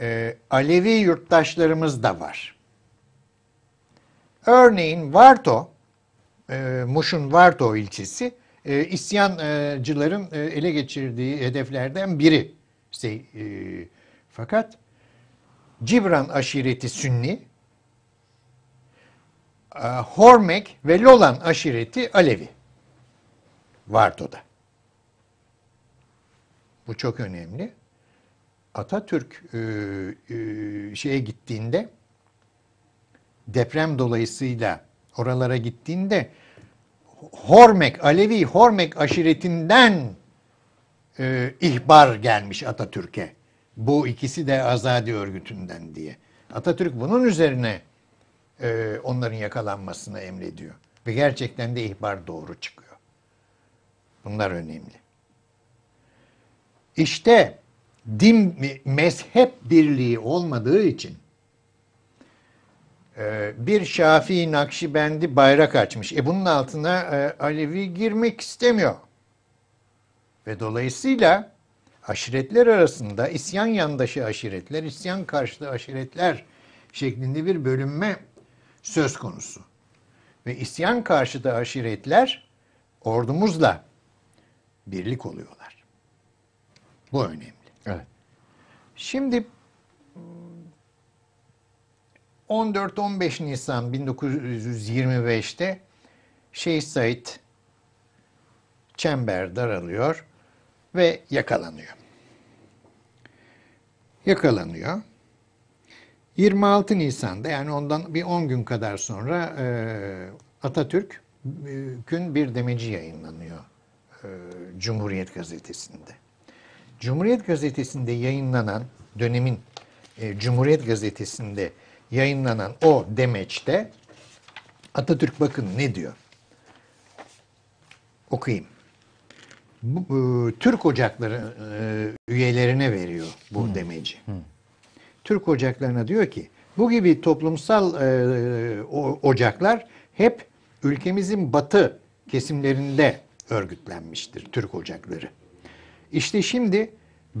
e, Alevi yurttaşlarımız da var. Örneğin Varto, e, Muş'un Varto ilçesi e, isyancıların e, ele geçirdiği hedeflerden biri. Şey, e, fakat Cibran aşireti Sünni, e, Hormek ve Lolan aşireti Alevi. vardı Vardo'da. Bu çok önemli. Atatürk e, e, şeye gittiğinde deprem dolayısıyla oralara gittiğinde Hormek, Alevi Hormek aşiretinden ihbar gelmiş Atatürk'e. Bu ikisi de Azadi örgütünden diye. Atatürk bunun üzerine e, onların yakalanmasını emrediyor. Ve gerçekten de ihbar doğru çıkıyor. Bunlar önemli. İşte din mezhep birliği olmadığı için e, bir Şafii Nakşibendi bayrak açmış. E bunun altına e, Alevi girmek istemiyor. Ve dolayısıyla aşiretler arasında isyan yandaşı aşiretler, isyan karşıtı aşiretler şeklinde bir bölünme söz konusu. Ve isyan karşıtı aşiretler ordumuzla birlik oluyorlar. Bu önemli. Evet. Şimdi 14-15 Nisan 1925'te Şeyh Said çember daralıyor ve yakalanıyor yakalanıyor. 26 Nisan'da yani ondan bir 10 gün kadar sonra e, Atatürk'ün e, bir demeci yayınlanıyor e, Cumhuriyet Gazetesi'nde. Cumhuriyet Gazetesi'nde yayınlanan dönemin e, Cumhuriyet Gazetesi'nde yayınlanan o demeçte Atatürk bakın ne diyor? Okuyayım bu, e, Türk Ocakları e, üyelerine veriyor bu hmm. demeci. Hmm. Türk Ocaklarına diyor ki bu gibi toplumsal e, o, ocaklar hep ülkemizin batı kesimlerinde örgütlenmiştir Türk Ocakları. İşte şimdi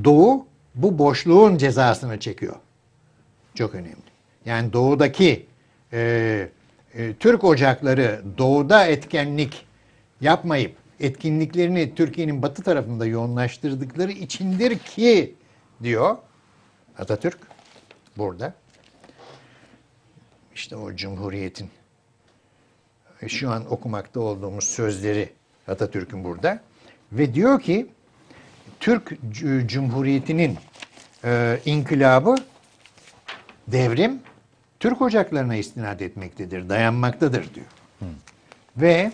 Doğu bu boşluğun cezasını çekiyor. Çok önemli. Yani Doğu'daki e, e, Türk Ocakları Doğu'da etkenlik yapmayıp etkinliklerini Türkiye'nin batı tarafında yoğunlaştırdıkları içindir ki diyor Atatürk burada. İşte o Cumhuriyet'in şu an okumakta olduğumuz sözleri Atatürk'ün burada. Ve diyor ki Türk Cumhuriyeti'nin e, inkılabı devrim Türk ocaklarına istinad etmektedir, dayanmaktadır diyor. Hı. Ve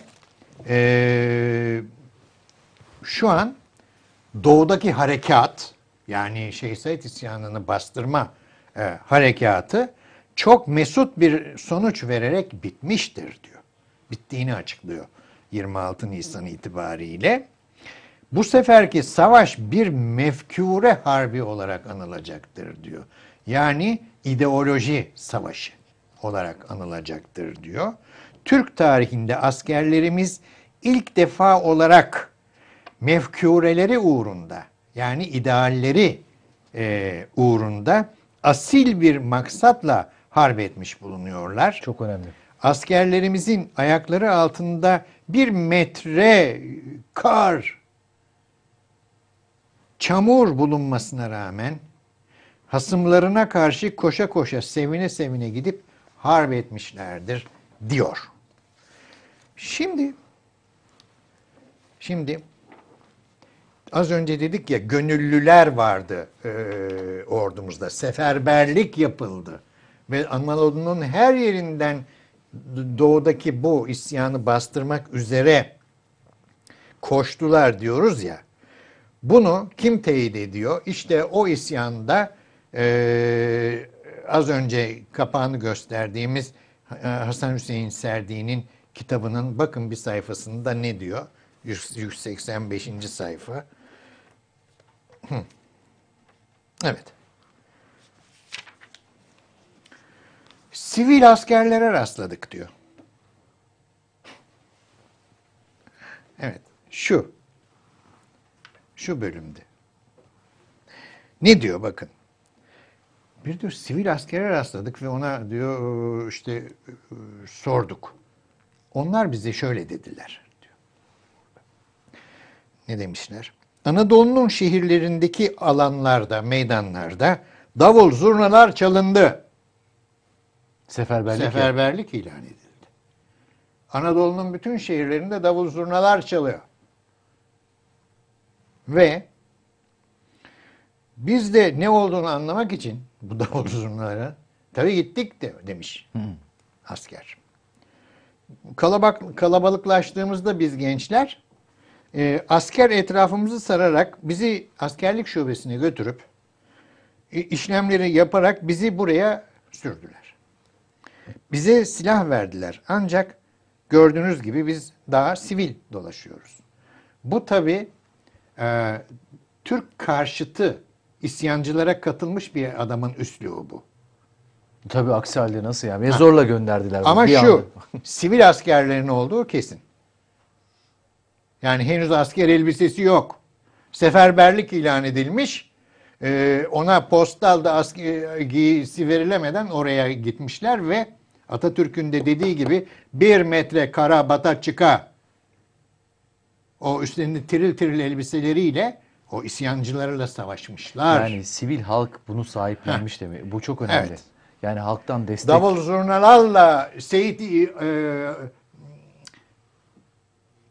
ee, şu an doğudaki harekat yani Şehzait isyanını bastırma e, harekatı çok mesut bir sonuç vererek bitmiştir diyor. Bittiğini açıklıyor 26 Nisan itibariyle. Bu seferki savaş bir mefkure harbi olarak anılacaktır diyor. Yani ideoloji savaşı olarak anılacaktır diyor. Türk tarihinde askerlerimiz ilk defa olarak mefkureleri uğrunda yani idealleri e, uğrunda asil bir maksatla harp etmiş bulunuyorlar. Çok önemli. Askerlerimizin ayakları altında bir metre kar, çamur bulunmasına rağmen hasımlarına karşı koşa koşa sevine sevine gidip harp etmişlerdir diyor. Şimdi şimdi az önce dedik ya gönüllüler vardı e, ordumuzda. Seferberlik yapıldı. Ve Anadolu'nun her yerinden doğudaki bu isyanı bastırmak üzere koştular diyoruz ya. Bunu kim teyit ediyor? İşte o isyanda e, az önce kapağını gösterdiğimiz Hasan Hüseyin Serdi'nin kitabının bakın bir sayfasında ne diyor? 185. sayfa. Evet. Sivil askerlere rastladık diyor. Evet, şu. Şu bölümde. Ne diyor bakın. Bir diyor sivil askere rastladık ve ona diyor işte e, e, sorduk. Onlar bize şöyle dediler. Ne demişler? Anadolu'nun şehirlerindeki alanlarda, meydanlarda davul zurnalar çalındı. Seferberlik, Seferberlik ya. ilan edildi. Anadolu'nun bütün şehirlerinde davul zurnalar çalıyor. Ve biz de ne olduğunu anlamak için bu davul zurnalara tabii gittik de demiş Hı. asker kalabak, kalabalıklaştığımızda biz gençler e, asker etrafımızı sararak bizi askerlik şubesine götürüp e, işlemleri yaparak bizi buraya sürdüler. Bize silah verdiler ancak gördüğünüz gibi biz daha sivil dolaşıyoruz. Bu tabi e, Türk karşıtı isyancılara katılmış bir adamın üslubu. Tabii aksi halde nasıl yani? Ve zorla gönderdiler. Ama şu sivil askerlerin olduğu kesin. Yani henüz asker elbisesi yok. Seferberlik ilan edilmiş. Ee, ona postalda asker giysi verilemeden oraya gitmişler ve Atatürk'ün de dediği gibi bir metre kara bata çıka o üstlerinde tiril tiril elbiseleriyle o isyancılarla savaşmışlar. Yani sivil halk bunu sahiplenmiş demek. Bu çok önemli. Evet. Yani halktan destek. Davul zurnalarla Seyit e,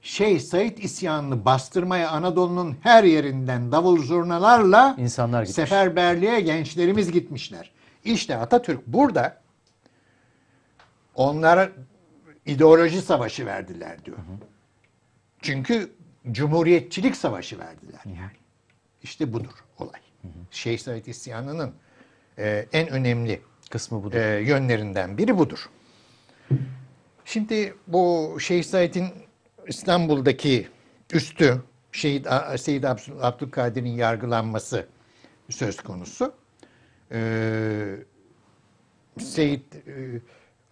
şey Seyit isyanını bastırmaya Anadolu'nun her yerinden davul zurnalarla insanlar gitmiş. seferberliğe gençlerimiz gitmişler. İşte Atatürk burada onlara ideoloji savaşı verdiler diyor. Hı hı. Çünkü cumhuriyetçilik savaşı verdiler. Yani. İşte budur olay. Hı hı. Şeyh Said isyanının e, en önemli kısmı budur. E, yönlerinden biri budur. Şimdi bu şehit Said'in İstanbul'daki üstü Şehit Seyit Abdülkadir'in yargılanması söz konusu. Ee, Seyit e,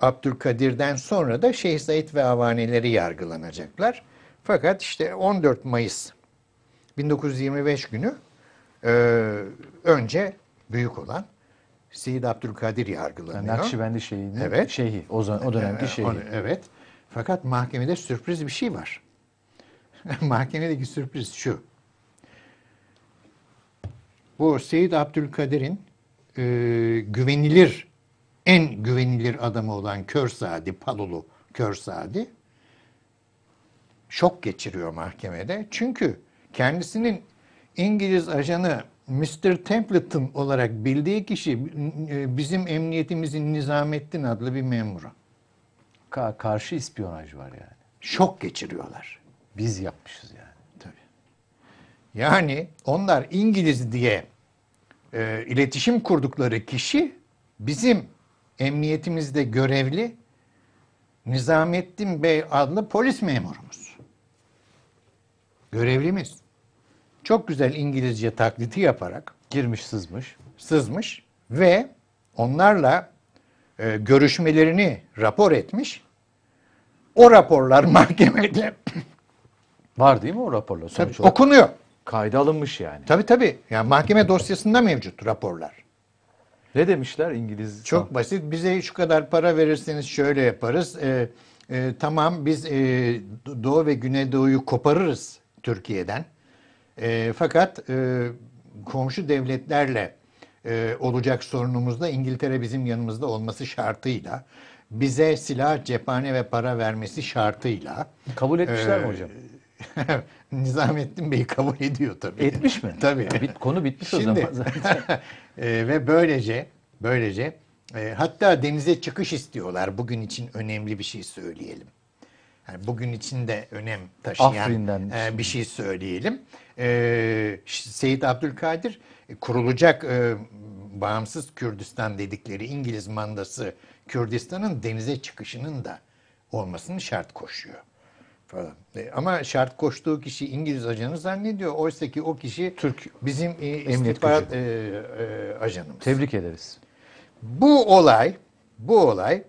Abdülkadir'den sonra da şehit Said ve avaneleri yargılanacaklar. Fakat işte 14 Mayıs 1925 günü e, önce büyük olan Seyit Abdülkadir yargılanıyor. Yani Nakşibendi şeyini. Evet. Şeyhi. O, o dönemki e, e, şeyhi. Evet. Fakat mahkemede sürpriz bir şey var. Mahkemedeki sürpriz şu. Bu Seyit Abdülkadir'in e, güvenilir, en güvenilir adamı olan Kör Sadi Palulu Kör Sadi şok geçiriyor mahkemede. Çünkü kendisinin İngiliz ajanı Mr. Templeton olarak bildiği kişi e, bizim emniyetimizin Nizamettin adlı bir memuru. Ka- karşı ispiyonaj var yani. Şok geçiriyorlar. Biz yapmışız yani. Tabii. Yani onlar İngiliz diye e, iletişim kurdukları kişi bizim emniyetimizde görevli Nizamettin Bey adlı polis memurumuz. Görevlimiz çok güzel İngilizce taklidi yaparak girmiş sızmış. Sızmış ve onlarla e, görüşmelerini rapor etmiş. O raporlar mahkemede Var değil mi o raporlar? tabii, okunuyor. kayda alınmış yani. Tabii tabii. Yani mahkeme dosyasında mevcut raporlar. Ne demişler İngiliz? Çok basit. Bize şu kadar para verirseniz şöyle yaparız. Ee, e, tamam biz e, Doğu ve Güneydoğu'yu koparırız Türkiye'den. E, fakat e, komşu devletlerle e, olacak sorunumuzda İngiltere bizim yanımızda olması şartıyla bize silah, cephane ve para vermesi şartıyla. Kabul etmişler e, mi hocam? Nizamettin Bey kabul ediyor tabii. Etmiş mi? Tabii. Bit, konu bitmiş Şimdi, o zaman zaten. e, ve böylece böylece e, hatta denize çıkış istiyorlar. Bugün için önemli bir şey söyleyelim. Yani bugün için de önem taşıyan e, bir şey söyleyelim e, Seyit Abdülkadir e, kurulacak e, bağımsız Kürdistan dedikleri İngiliz mandası Kürdistan'ın denize çıkışının da olmasını şart koşuyor falan. E, ama şart koştuğu kişi İngiliz ajanı zannediyor. Oysa ki o kişi Türk bizim e, istihbarat e, e, ajanımız. Tebrik ederiz. Bu olay, bu olay,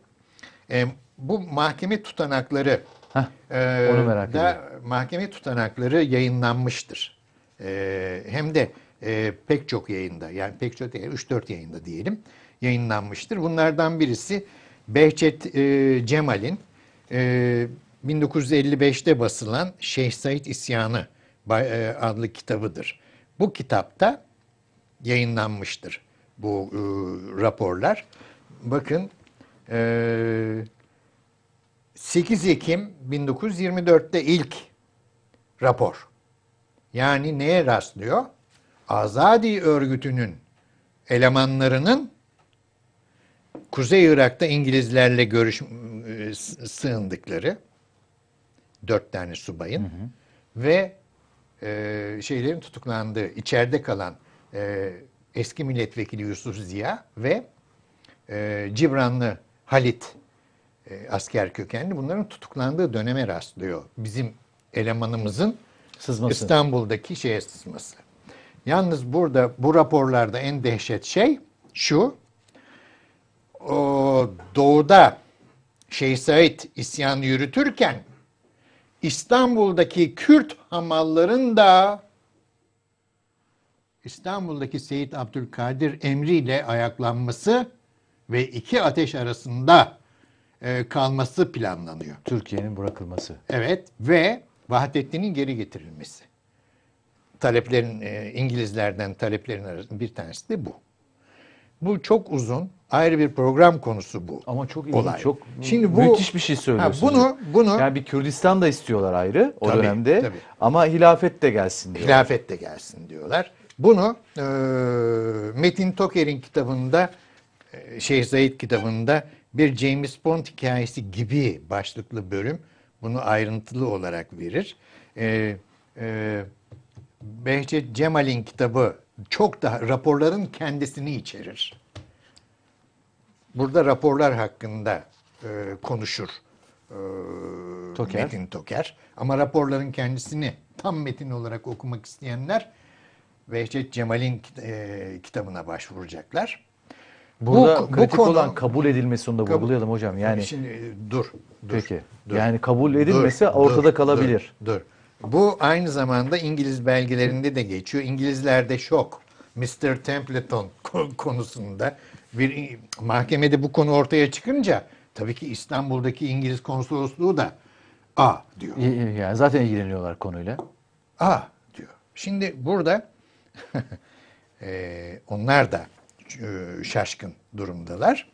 e, bu mahkeme tutanakları Heh, e, onu merak da, mahkeme tutanakları yayınlanmıştır e, hem de e, pek çok yayında yani pek çok değil 3-4 yayında diyelim yayınlanmıştır. Bunlardan birisi Behçet e, Cemal'in e, 1955'te basılan Şeyh Said İsyanı e, adlı kitabıdır. Bu kitapta yayınlanmıştır bu e, raporlar. Bakın e, 8 Ekim 1924'te ilk rapor. Yani neye rastlıyor? Azadi örgütünün elemanlarının Kuzey Irak'ta İngilizlerle görüş ıı, sığındıkları dört tane subayın hı hı. ve e, şeylerin tutuklandığı içeride kalan e, eski milletvekili Yusuf Ziya ve e, Cibranlı Halit e, asker kökenli bunların tutuklandığı döneme rastlıyor. Bizim elemanımızın sızması. İstanbul'daki şeye sızması. Yalnız burada bu raporlarda en dehşet şey şu. O, doğuda Şeyh Said isyan yürütürken İstanbul'daki Kürt hamalların da İstanbul'daki Seyit Abdülkadir emriyle ayaklanması ve iki ateş arasında e, kalması planlanıyor. Türkiye'nin bırakılması. Evet ve Vahdettin'in geri getirilmesi. Taleplerin e, İngilizlerden taleplerin arasında bir tanesi de bu. Bu çok uzun ayrı bir program konusu bu. Ama çok ilginç, olay. çok Şimdi bu, müthiş bir şey söylüyorsun. Ha, bunu bunu yani bir Kürdistan da istiyorlar ayrı o tabii, dönemde. Tabii. Ama hilafet de gelsin diyorlar. Hilafet de gelsin diyorlar. Bunu e, Metin Toker'in kitabında e, Şeyh Zahid kitabında bir James Bond hikayesi gibi başlıklı bölüm bunu ayrıntılı olarak verir. E, e, Behçet Cemal'in kitabı çok daha raporların kendisini içerir. Burada raporlar hakkında e, konuşur e, Toker. Metin Toker. Ama raporların kendisini tam metin olarak okumak isteyenler Behçet Cemal'in e, kitabına başvuracaklar. Burada bu, kritik bu konu, olan kabul edilmesi onu da vurgulayalım hocam. Yani şimdi e, dur. dur peki. Dur, yani kabul edilmesi dur, ortada dur, kalabilir. Dur, dur. Bu aynı zamanda İngiliz belgelerinde de geçiyor. İngilizlerde şok. Mr. Templeton konusunda bir e, mahkemede bu konu ortaya çıkınca tabii ki İstanbul'daki İngiliz konsolosluğu da a diyor. Yani zaten ilgileniyorlar konuyla. A diyor. Şimdi burada e, onlar da e, şaşkın durumdalar.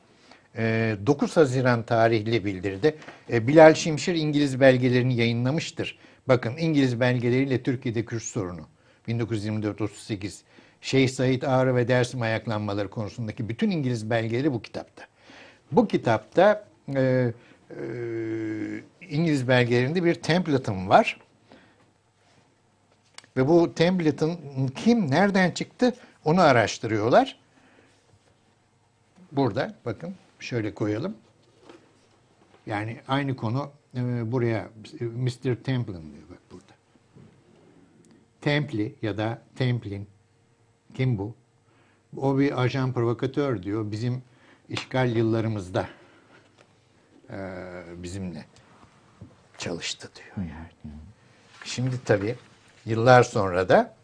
9 e, Haziran tarihli bildirdi. E, Bilal Şimşir İngiliz belgelerini yayınlamıştır. Bakın İngiliz belgeleriyle Türkiye'de Kürt sorunu 1924-38 Şeyh Said Ağrı ve Dersim ayaklanmaları konusundaki bütün İngiliz belgeleri bu kitapta. Bu kitapta e, e, İngiliz belgelerinde bir template'ım var. Ve bu template'ın kim, nereden çıktı onu araştırıyorlar burada bakın şöyle koyalım. Yani aynı konu e, buraya Mr. Templin diyor bak burada. Templi ya da Templin kim bu? O bir ajan provokatör diyor bizim işgal yıllarımızda e, bizimle çalıştı diyor Şimdi tabii yıllar sonra da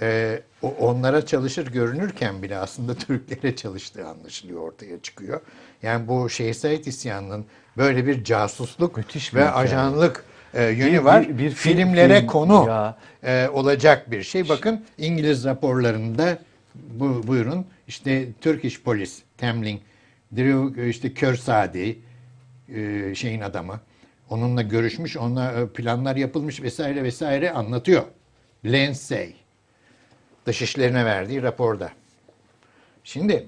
e, onlara çalışır görünürken bile aslında Türklere çalıştığı anlaşılıyor ortaya çıkıyor. Yani bu Şehzade Said isyanının böyle bir casusluk Müthiş ve bir ajanlık e, yönü bir, var. Bir, bir filmlere film, konu ya. e, olacak bir şey. Bakın İngiliz raporlarında bu, buyurun işte Turkish Polis, Temling, Drew e, işte Körsadi e, şeyin adamı. Onunla görüşmüş, onunla e, planlar yapılmış vesaire vesaire anlatıyor. Lensey Dışişlerine verdiği raporda. Şimdi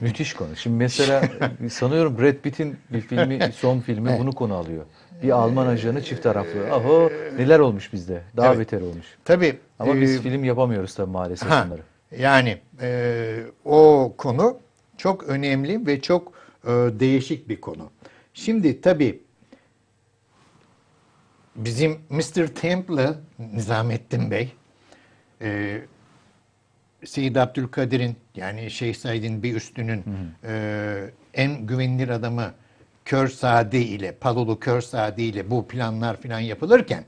müthiş konu. Şimdi mesela sanıyorum Brad Pitt'in bir filmi son filmi bunu konu alıyor. Bir Alman ajanı çift taraflı. Aho neler olmuş bizde? Daha evet. beter olmuş. Tabii. Ama e, biz film yapamıyoruz tabii maalesef ha, bunları. Yani e, o konu çok önemli ve çok e, değişik bir konu. Şimdi tabii bizim Mr. Temple, Nizamettin Bey, e, Seyyid Abdülkadir'in yani Şeyh Said'in bir üstünün hı hı. E, en güvenilir adamı Kör Sadi ile Palulu Kör Sadi ile bu planlar filan yapılırken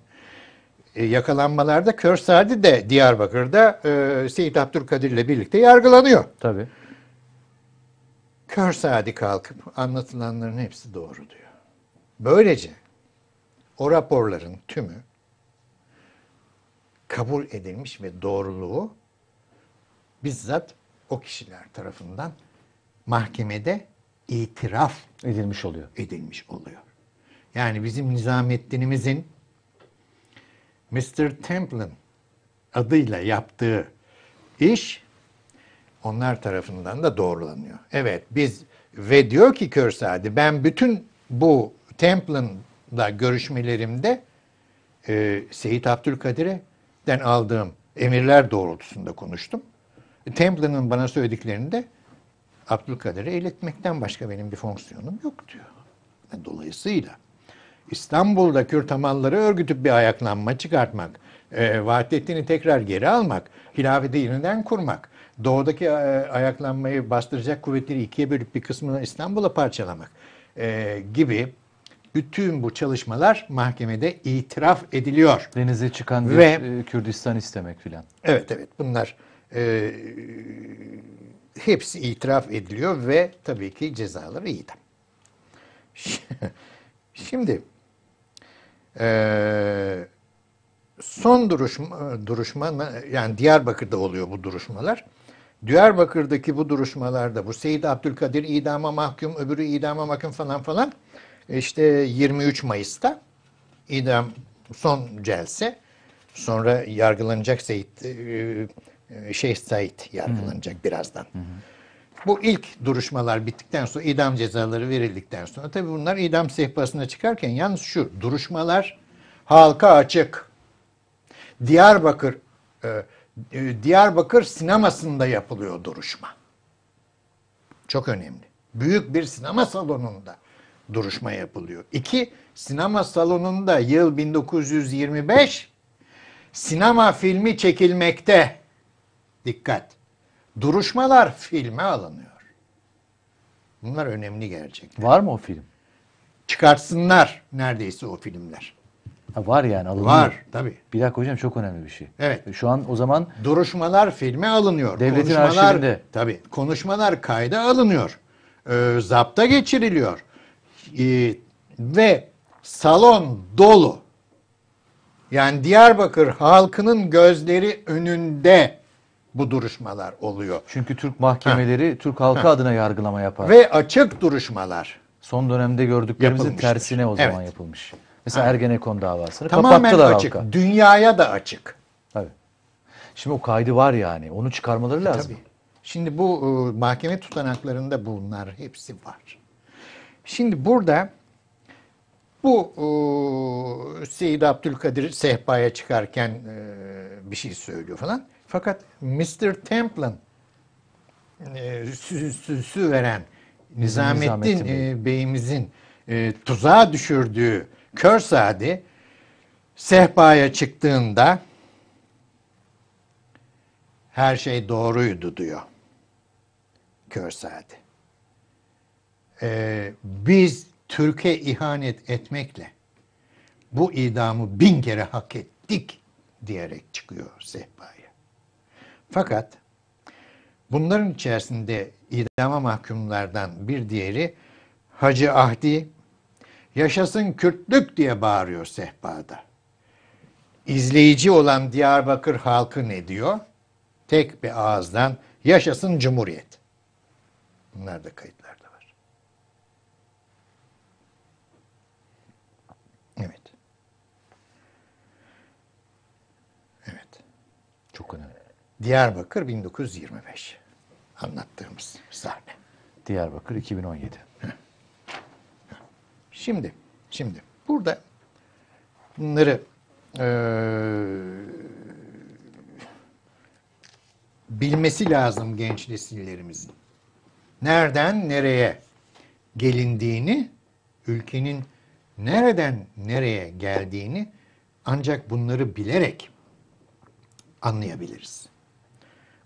e, yakalanmalarda Kör Sadi de Diyarbakır'da e, Seyyid Abdülkadir ile birlikte yargılanıyor. Tabi. Kör Sadi kalkıp anlatılanların hepsi doğru diyor. Böylece o raporların tümü kabul edilmiş ve doğruluğu bizzat o kişiler tarafından mahkemede itiraf edilmiş oluyor. Edilmiş oluyor. Yani bizim Nizamettin'imizin Mr. Templin adıyla yaptığı iş onlar tarafından da doğrulanıyor. Evet biz ve diyor ki Körsadi ben bütün bu Templin'la görüşmelerimde e, Seyit Abdülkadir'den aldığım emirler doğrultusunda konuştum. Temple'nin bana söylediklerini de Abdülkadir'e iletmekten başka benim bir fonksiyonum yok diyor. Dolayısıyla İstanbul'da Kürtamanları örgütüp bir ayaklanma çıkartmak, e, Vahdettin'i tekrar geri almak, hilafeti yeniden kurmak, doğudaki e, ayaklanmayı bastıracak kuvvetleri ikiye bölüp bir kısmını İstanbul'a parçalamak e, gibi bütün bu çalışmalar mahkemede itiraf ediliyor. Denize çıkan bir Ve, e, Kürdistan istemek filan. Evet evet bunlar e, hepsi itiraf ediliyor ve tabii ki cezaları idam. Şimdi e, son duruşma, duruşma yani Diyarbakır'da oluyor bu duruşmalar. Diyarbakır'daki bu duruşmalarda bu Seyit Abdülkadir idama mahkum, öbürü idama mahkum falan falan e, işte 23 Mayıs'ta idam son celse sonra yargılanacak Seyit. e, e, Şeyh Said yargılanacak hı birazdan. Hı Bu ilk duruşmalar bittikten sonra idam cezaları verildikten sonra tabii bunlar idam sehpasına çıkarken yalnız şu duruşmalar halka açık. Diyarbakır e, e Diyarbakır sinemasında yapılıyor duruşma. Çok önemli. Büyük bir sinema salonunda duruşma yapılıyor. İki, sinema salonunda yıl 1925 sinema filmi çekilmekte. Dikkat. Duruşmalar filme alınıyor. Bunlar önemli gerçekten. Var mı o film? Çıkartsınlar neredeyse o filmler. Ha, var yani alınıyor. Var tabii. Bir dakika hocam çok önemli bir şey. Evet. Şu an o zaman... Duruşmalar filme alınıyor. Devletin konuşmalar, arşivinde. Tabii. Konuşmalar kayda alınıyor. E, zapta geçiriliyor. E, ve salon dolu. Yani Diyarbakır halkının gözleri önünde bu duruşmalar oluyor. Çünkü Türk mahkemeleri ha. Türk halkı ha. adına yargılama yapar. Ve açık duruşmalar. Son dönemde gördüklerimizin tersine o zaman evet. yapılmış. Mesela ha. Ergenekon davasını Tamamen kapattılar açık. halka. Dünyaya da açık. Tabii. Şimdi o kaydı var yani. Onu çıkarmaları e, lazım. tabii. Şimdi bu e, mahkeme tutanaklarında bunlar hepsi var. Şimdi burada bu e, Seyyid Abdülkadir sehpaya çıkarken e, bir şey söylüyor falan. Fakat Mr. Templin e, veren Nizamettin, Nizamettin e, Bey'imizin e, tuzağa düşürdüğü kör sadi sehpaya çıktığında her şey doğruydu diyor kör sadi. E, biz Türkiye ihanet etmekle bu idamı bin kere hak ettik diyerek çıkıyor sehpaya. Fakat bunların içerisinde idama mahkumlardan bir diğeri Hacı Ahdi yaşasın Kürtlük diye bağırıyor sehpada. İzleyici olan Diyarbakır halkı ne diyor? Tek bir ağızdan yaşasın Cumhuriyet. Bunlar da kayıt. Diyarbakır 1925. Anlattığımız sahne. Diyarbakır 2017. Şimdi, şimdi burada bunları e, bilmesi lazım genç nesillerimizin. Nereden nereye gelindiğini, ülkenin nereden nereye geldiğini ancak bunları bilerek anlayabiliriz.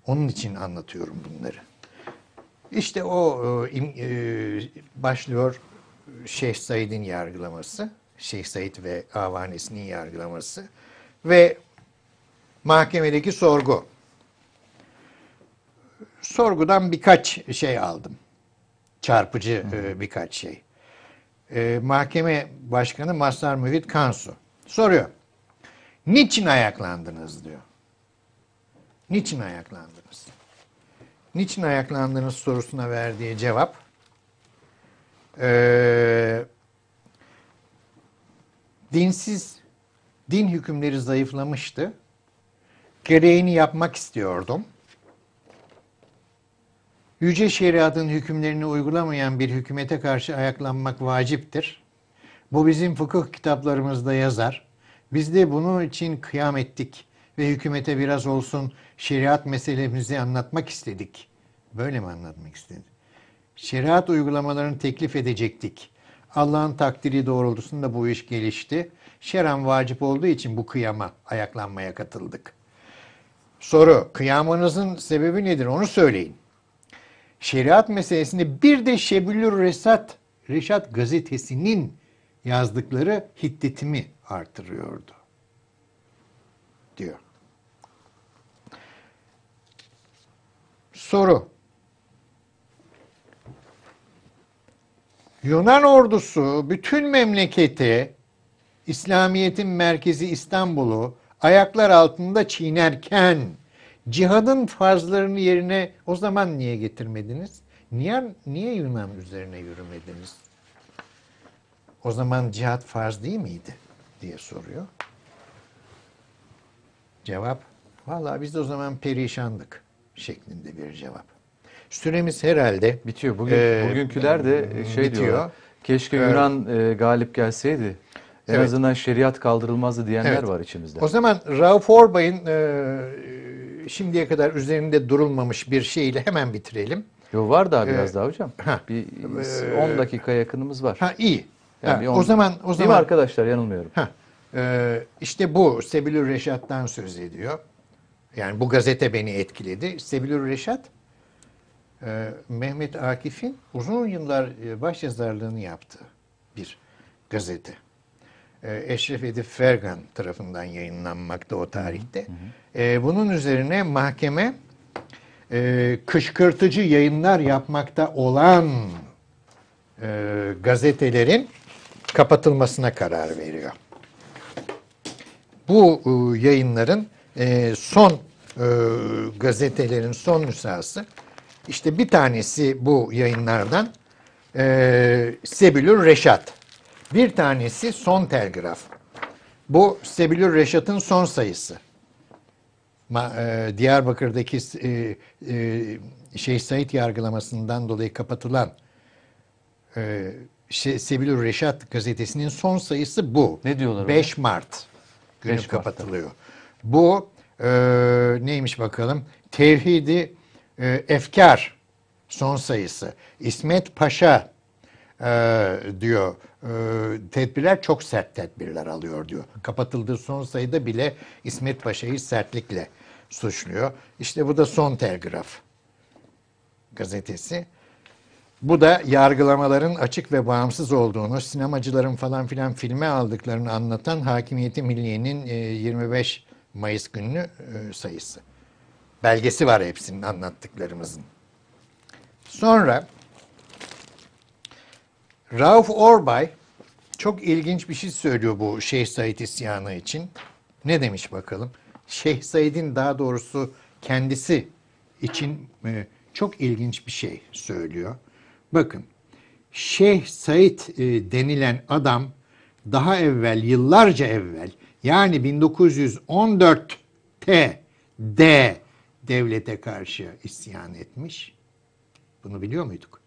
Onun için anlatıyorum bunları. İşte o e, e, başlıyor Şeyh Said'in yargılaması. Şeyh Said ve avanesinin yargılaması. Ve mahkemedeki sorgu. Sorgudan birkaç şey aldım. Çarpıcı e, Hı. birkaç şey. Mahkeme Başkanı Mazhar Müfit Kansu soruyor. Niçin ayaklandınız diyor. Niçin ayaklandınız? Niçin ayaklandınız sorusuna verdiği cevap ee, dinsiz din hükümleri zayıflamıştı. Gereğini yapmak istiyordum. Yüce şeriatın hükümlerini uygulamayan bir hükümete karşı ayaklanmak vaciptir. Bu bizim fıkıh kitaplarımızda yazar. Biz de bunun için kıyam ettik ve hükümete biraz olsun şeriat meselemizi anlatmak istedik. Böyle mi anlatmak istedin? Şeriat uygulamalarını teklif edecektik. Allah'ın takdiri doğrultusunda bu iş gelişti. Şeran vacip olduğu için bu kıyama, ayaklanmaya katıldık. Soru, kıyamanızın sebebi nedir onu söyleyin. Şeriat meselesinde bir de Şebülür Resat, Reşat gazetesinin yazdıkları hiddetimi artırıyordu diyor. Soru. Yunan ordusu bütün memleketi İslamiyet'in merkezi İstanbul'u ayaklar altında çiğnerken cihadın farzlarını yerine o zaman niye getirmediniz? Niye, niye Yunan üzerine yürümediniz? O zaman cihat farz değil miydi? diye soruyor. Cevap, vallahi biz de o zaman perişandık şeklinde bir cevap. Süremiz herhalde bitiyor. Bugün, ee, bugünküler de e, şey bitiyor. diyor, keşke ee, Yunan e, galip gelseydi. En evet. azından şeriat kaldırılmazdı diyenler evet. var içimizde. O zaman Rauf Orbay'ın e, şimdiye kadar üzerinde durulmamış bir şeyle hemen bitirelim. Yo var daha ee, biraz ee, daha hocam. Ha, e, bir 10 dakika yakınımız var. Ha iyi. Yani ha, 10, o zaman o zaman arkadaşlar yanılmıyorum. Ha. Ee, işte bu Sebilür Reşat'tan söz ediyor. Yani bu gazete beni etkiledi. Sebilür Reşat e, Mehmet Akif'in uzun yıllar e, başyazarlığını yaptığı bir gazete. E, Eşref Edip Fergan tarafından yayınlanmakta o tarihte. E, bunun üzerine mahkeme e, kışkırtıcı yayınlar yapmakta olan gazetelerin kapatılmasına karar veriyor bu e, yayınların e, son e, gazetelerin son nüshası. İşte bir tanesi bu yayınlardan e, Sebilür Reşat. Bir tanesi Son Telgraf. Bu Sebilür Reşat'ın son sayısı. Ma, e, Diyarbakır'daki e, e, Şeyh Said yargılamasından dolayı kapatılan e, şey, Reşat gazetesinin son sayısı bu. Ne diyorlar? 5 ona? Mart günü kapatılıyor. Bu e, neymiş bakalım? Tevhidi e, Efkar son sayısı. İsmet Paşa e, diyor e, tedbirler çok sert tedbirler alıyor diyor. Kapatıldığı son sayıda bile İsmet Paşa'yı sertlikle suçluyor. İşte bu da son telgraf gazetesi. Bu da yargılamaların açık ve bağımsız olduğunu, sinemacıların falan filan filme aldıklarını anlatan Hakimiyeti Milliye'nin 25 e, Mayıs günlü e, sayısı. Belgesi var hepsinin anlattıklarımızın. Sonra Rauf Orbay çok ilginç bir şey söylüyor bu Şeyh Said isyanı için. Ne demiş bakalım? Şeyh Said'in daha doğrusu kendisi için e, çok ilginç bir şey söylüyor. Bakın Şeyh Said e, denilen adam daha evvel yıllarca evvel yani 1914'te de devlete karşı isyan etmiş. Bunu biliyor muyduk?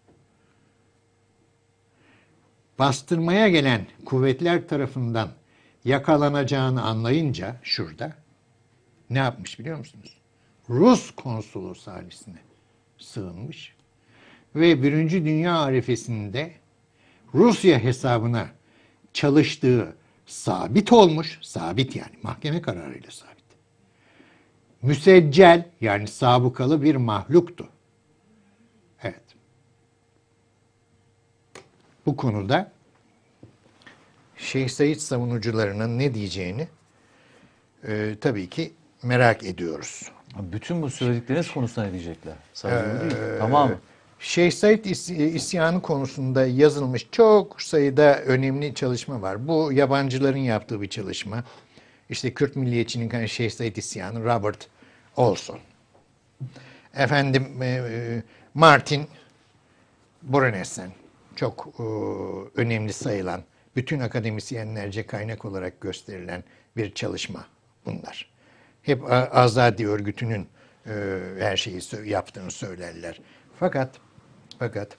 Bastırmaya gelen kuvvetler tarafından yakalanacağını anlayınca şurada ne yapmış biliyor musunuz? Rus konsolosu halisine sığınmış ve Birinci Dünya arifesinde Rusya hesabına çalıştığı sabit olmuş, sabit yani mahkeme kararıyla sabit. Müseccel yani sabıkalı bir mahluktu. Evet. Bu konuda Şeyh Said savunucularının ne diyeceğini e, tabii ki merak ediyoruz. Bütün bu söyledikleriniz konusunda ne diyecekler? ee, değil. Tamam. Şeyh Said e, isyanı konusunda yazılmış çok sayıda önemli çalışma var. Bu yabancıların yaptığı bir çalışma. İşte Kürt milliyetçinin hani Şeyh Said isyanı Robert Olson. Efendim e, e, Martin Borenesen çok önemli sayılan, bütün akademisyenlerce kaynak olarak gösterilen bir çalışma bunlar. Hep Azadi örgütünün her şeyi yaptığını söylerler. Fakat fakat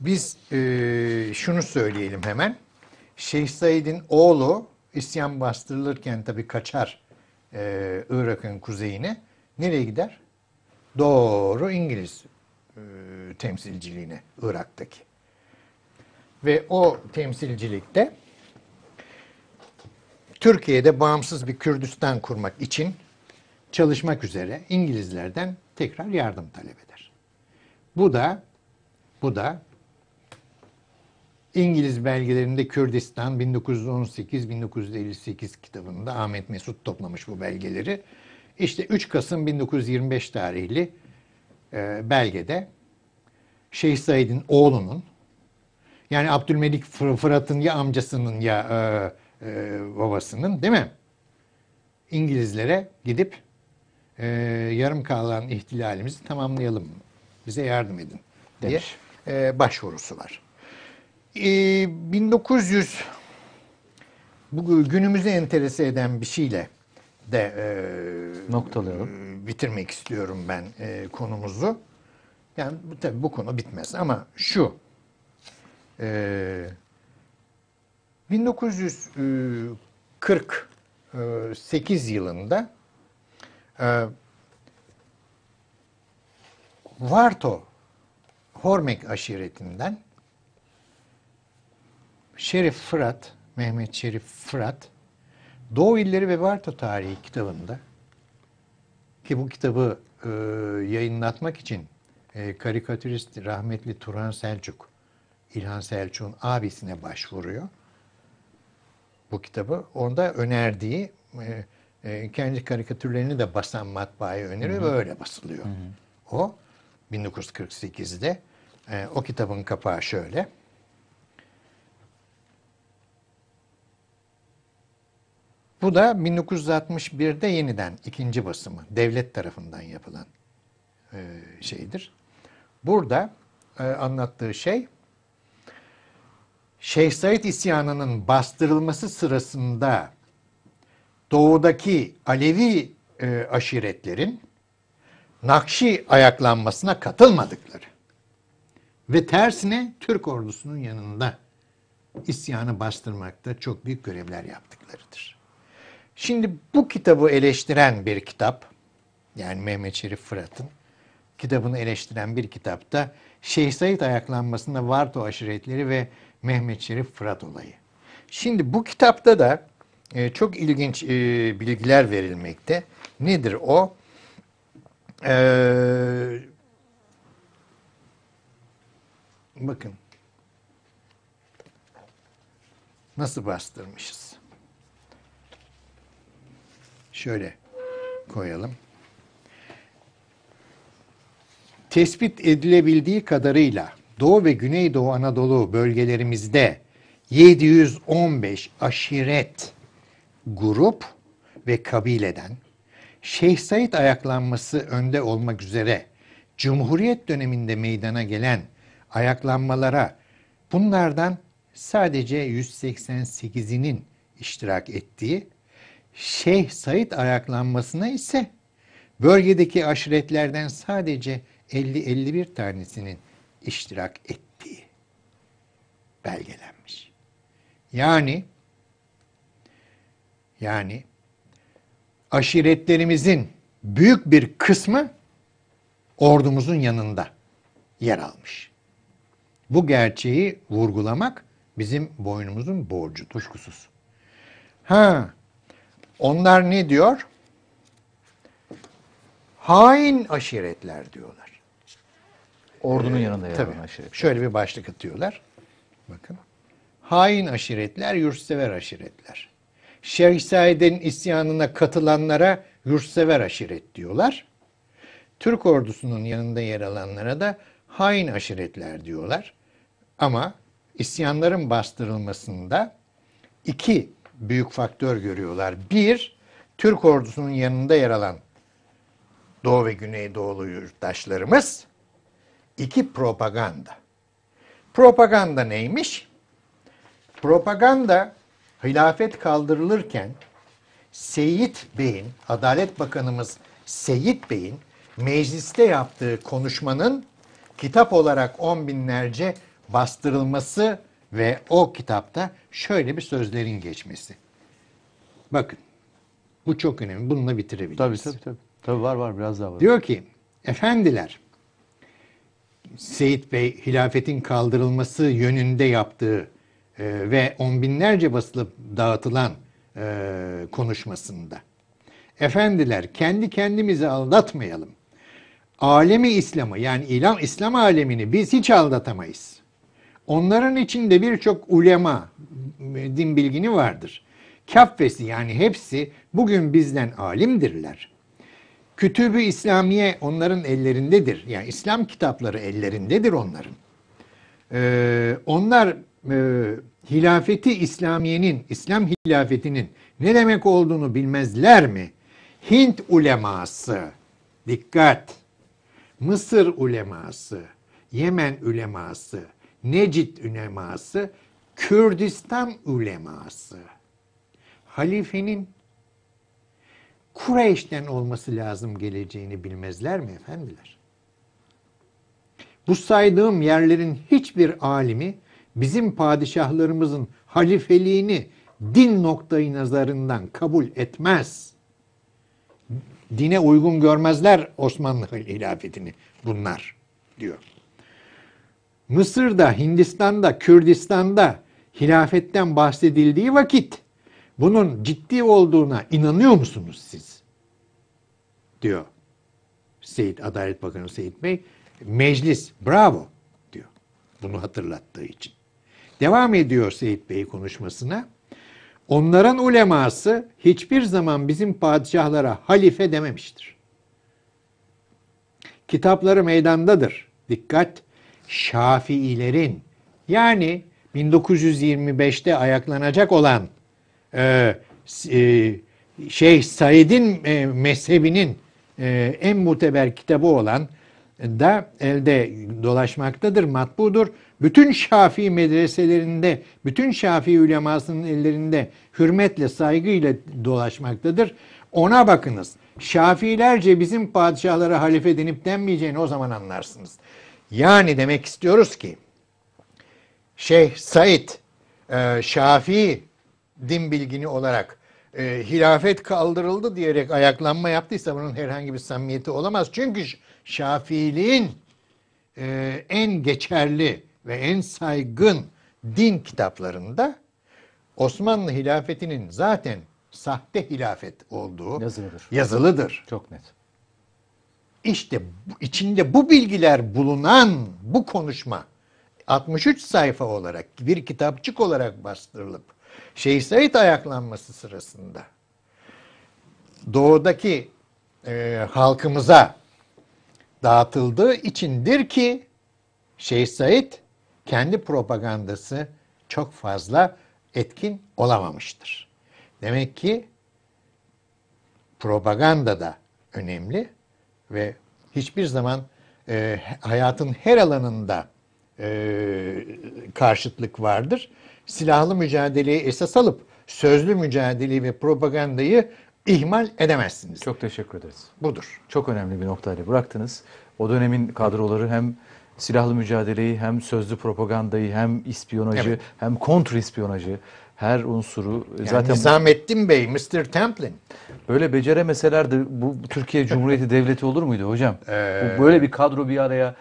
biz e, şunu söyleyelim hemen. Şeyh Said'in oğlu isyan bastırılırken tabi kaçar e, Irak'ın kuzeyine. Nereye gider? Doğru İngiliz e, temsilciliğine Irak'taki. Ve o temsilcilikte Türkiye'de bağımsız bir Kürdistan kurmak için çalışmak üzere İngilizlerden tekrar yardım talep eder. Bu da bu da İngiliz belgelerinde Kürdistan 1918-1958 kitabında Ahmet Mesut toplamış bu belgeleri. İşte 3 Kasım 1925 tarihli e, belgede Şeyh Said'in oğlunun yani Abdülmelik Fırat'ın ya amcasının ya e, e, babasının değil mi? İngilizlere gidip e, yarım kalan ihtilalimizi tamamlayalım bize yardım edin diye e, başvurusu var. E, 1900 bu günümüzü enterese eden bir şeyle de e, noktalayalım. E, bitirmek istiyorum ben e, konumuzu. Yani tabii bu konu bitmez ama şu e, 1948 e, e, yılında e, Varto Hormek aşiretinden Şerif Fırat, Mehmet Şerif Fırat, Doğu İlleri ve Varto Tarihi kitabında ki bu kitabı e, yayınlatmak için e, karikatürist rahmetli Turan Selçuk, İlhan Selçuk'un abisine başvuruyor. Bu kitabı onda önerdiği e, e, kendi karikatürlerini de basan matbaaya öneriyor hı ve öyle basılıyor. Hı hı. O 1948'de. E, ee, o kitabın kapağı şöyle. Bu da 1961'de yeniden ikinci basımı devlet tarafından yapılan e, şeydir. Burada e, anlattığı şey Şeyh Said isyanının bastırılması sırasında doğudaki Alevi e, aşiretlerin Nakşi ayaklanmasına katılmadıkları ve tersine Türk ordusunun yanında isyanı bastırmakta çok büyük görevler yaptıklarıdır. Şimdi bu kitabı eleştiren bir kitap, yani Mehmet Şerif Fırat'ın kitabını eleştiren bir kitapta Şeyh Said ayaklanmasında Varto aşiretleri ve Mehmet Şerif Fırat olayı. Şimdi bu kitapta da e, çok ilginç e, bilgiler verilmekte. Nedir o? Ee, bakın. Nasıl bastırmışız? Şöyle koyalım. Tespit edilebildiği kadarıyla Doğu ve Güneydoğu Anadolu bölgelerimizde 715 aşiret grup ve kabileden Şeyh Said ayaklanması önde olmak üzere Cumhuriyet döneminde meydana gelen ayaklanmalara bunlardan sadece 188'inin iştirak ettiği, Şeyh Said ayaklanmasına ise bölgedeki aşiretlerden sadece 50-51 tanesinin iştirak ettiği belgelenmiş. Yani yani aşiretlerimizin büyük bir kısmı ordumuzun yanında yer almış. Bu gerçeği vurgulamak bizim boynumuzun borcu, tuşkusuz. Ha, onlar ne diyor? Hain aşiretler diyorlar. Ordunun ee, yanında yer alan aşiretler. Şöyle bir başlık atıyorlar. Bakın. Hain aşiretler, yurtsever aşiretler. Şehzade'nin isyanına katılanlara yurtsever aşiret diyorlar. Türk ordusunun yanında yer alanlara da hain aşiretler diyorlar. Ama isyanların bastırılmasında iki büyük faktör görüyorlar. Bir, Türk ordusunun yanında yer alan Doğu ve Güneydoğulu yurttaşlarımız. İki, propaganda. Propaganda neymiş? Propaganda hilafet kaldırılırken Seyit Bey'in, Adalet Bakanımız Seyit Bey'in mecliste yaptığı konuşmanın kitap olarak on binlerce bastırılması ve o kitapta şöyle bir sözlerin geçmesi. Bakın bu çok önemli. Bununla bitirebiliriz. Tabii tabii tabii. Tabii var var biraz daha var. Diyor ki efendiler Seyit Bey hilafetin kaldırılması yönünde yaptığı ee, ve on binlerce basılıp dağıtılan e, konuşmasında. Efendiler kendi kendimizi aldatmayalım. Alemi İslam'ı yani İlam, İslam alemini biz hiç aldatamayız. Onların içinde birçok ulema din bilgini vardır. Kaffesi yani hepsi bugün bizden alimdirler. Kütübü İslamiye onların ellerindedir. Yani İslam kitapları ellerindedir onların. Ee, onlar e, hilafeti İslamiye'nin, İslam hilafetinin ne demek olduğunu bilmezler mi? Hint uleması, dikkat, Mısır uleması, Yemen uleması, Necid uleması, Kürdistan uleması. Halifenin Kureyş'ten olması lazım geleceğini bilmezler mi efendiler? Bu saydığım yerlerin hiçbir alimi bizim padişahlarımızın halifeliğini din noktayı nazarından kabul etmez. Dine uygun görmezler Osmanlı hilafetini bunlar diyor. Mısır'da, Hindistan'da, Kürdistan'da hilafetten bahsedildiği vakit bunun ciddi olduğuna inanıyor musunuz siz? diyor. Seyit Adalet Bakanı Seyit Bey meclis bravo diyor. Bunu hatırlattığı için. Devam ediyor Seyit Bey konuşmasına. Onların uleması hiçbir zaman bizim padişahlara halife dememiştir. Kitapları meydandadır. Dikkat! Şafiilerin yani 1925'te ayaklanacak olan e, e, Şeyh Said'in e, mezhebinin e, en muteber kitabı olan da elde dolaşmaktadır, matbudur bütün Şafii medreselerinde, bütün Şafii ulemasının ellerinde hürmetle, saygıyla dolaşmaktadır. Ona bakınız. Şafilerce bizim padişahlara halife denip denmeyeceğini o zaman anlarsınız. Yani demek istiyoruz ki Şeyh Said e, Şafii din bilgini olarak e, hilafet kaldırıldı diyerek ayaklanma yaptıysa bunun herhangi bir samimiyeti olamaz. Çünkü Şafiiliğin e, en geçerli ve en saygın din kitaplarında Osmanlı hilafetinin zaten sahte hilafet olduğu yazılıdır. yazılıdır. Çok net. İşte içinde bu bilgiler bulunan bu konuşma 63 sayfa olarak bir kitapçık olarak bastırılıp Şeyh Said ayaklanması sırasında doğudaki e, halkımıza dağıtıldığı içindir ki Şeyh Said kendi propagandası çok fazla etkin olamamıştır. Demek ki propaganda da önemli ve hiçbir zaman e, hayatın her alanında e, karşıtlık vardır. Silahlı mücadeleyi esas alıp sözlü mücadeleyi ve propagandayı ihmal edemezsiniz. Çok teşekkür ederiz. Budur. Çok önemli bir noktayla bıraktınız. O dönemin kadroları hem silahlı mücadeleyi hem sözlü propagandayı hem ispiyonajı evet. hem kontrispiyonajı her unsuru e, yani zaten Nizamettin Bey, Mr. Templin. Böyle beceremeselerdi bu Türkiye Cumhuriyeti Devleti olur muydu hocam? Ee, bu böyle bir kadro bir araya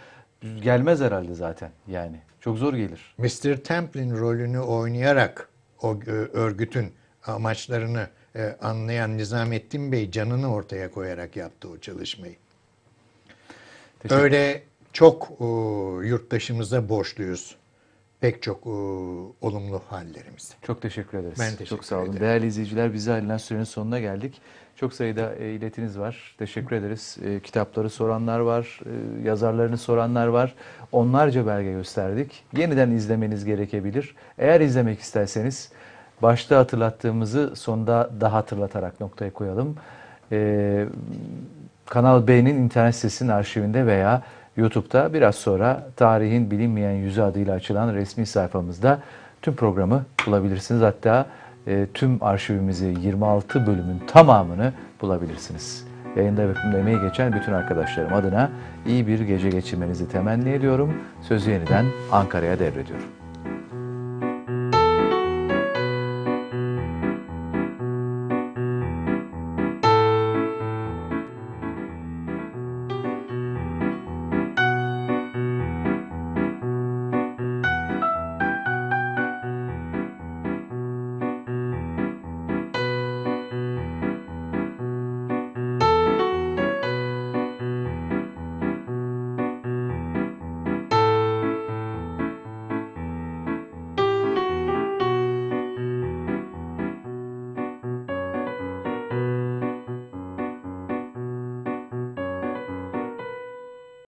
gelmez herhalde zaten yani. Çok zor gelir. Mr. Templin rolünü oynayarak o e, örgütün amaçlarını e, anlayan Nizamettin Bey canını ortaya koyarak yaptı o çalışmayı. Teşekkür. Öyle çok e, yurttaşımıza borçluyuz pek çok e, olumlu hallerimiz. Çok teşekkür ederiz. Ben teşekkür Çok sağ olun. Ederim. Değerli izleyiciler bize ayrılan sürenin sonuna geldik. Çok sayıda e, iletiniz var. Teşekkür ederiz. E, kitapları soranlar var, e, yazarlarını soranlar var. Onlarca belge gösterdik. Yeniden izlemeniz gerekebilir. Eğer izlemek isterseniz başta hatırlattığımızı sonda daha hatırlatarak noktaya koyalım. E, Kanal B'nin internet sitesinin arşivinde veya YouTube'da biraz sonra tarihin bilinmeyen yüzü adıyla açılan resmi sayfamızda tüm programı bulabilirsiniz. Hatta e, tüm arşivimizi 26 bölümün tamamını bulabilirsiniz. Yayında yapımda emeği geçen bütün arkadaşlarım adına iyi bir gece geçirmenizi temenni ediyorum. Sözü yeniden Ankara'ya devrediyorum.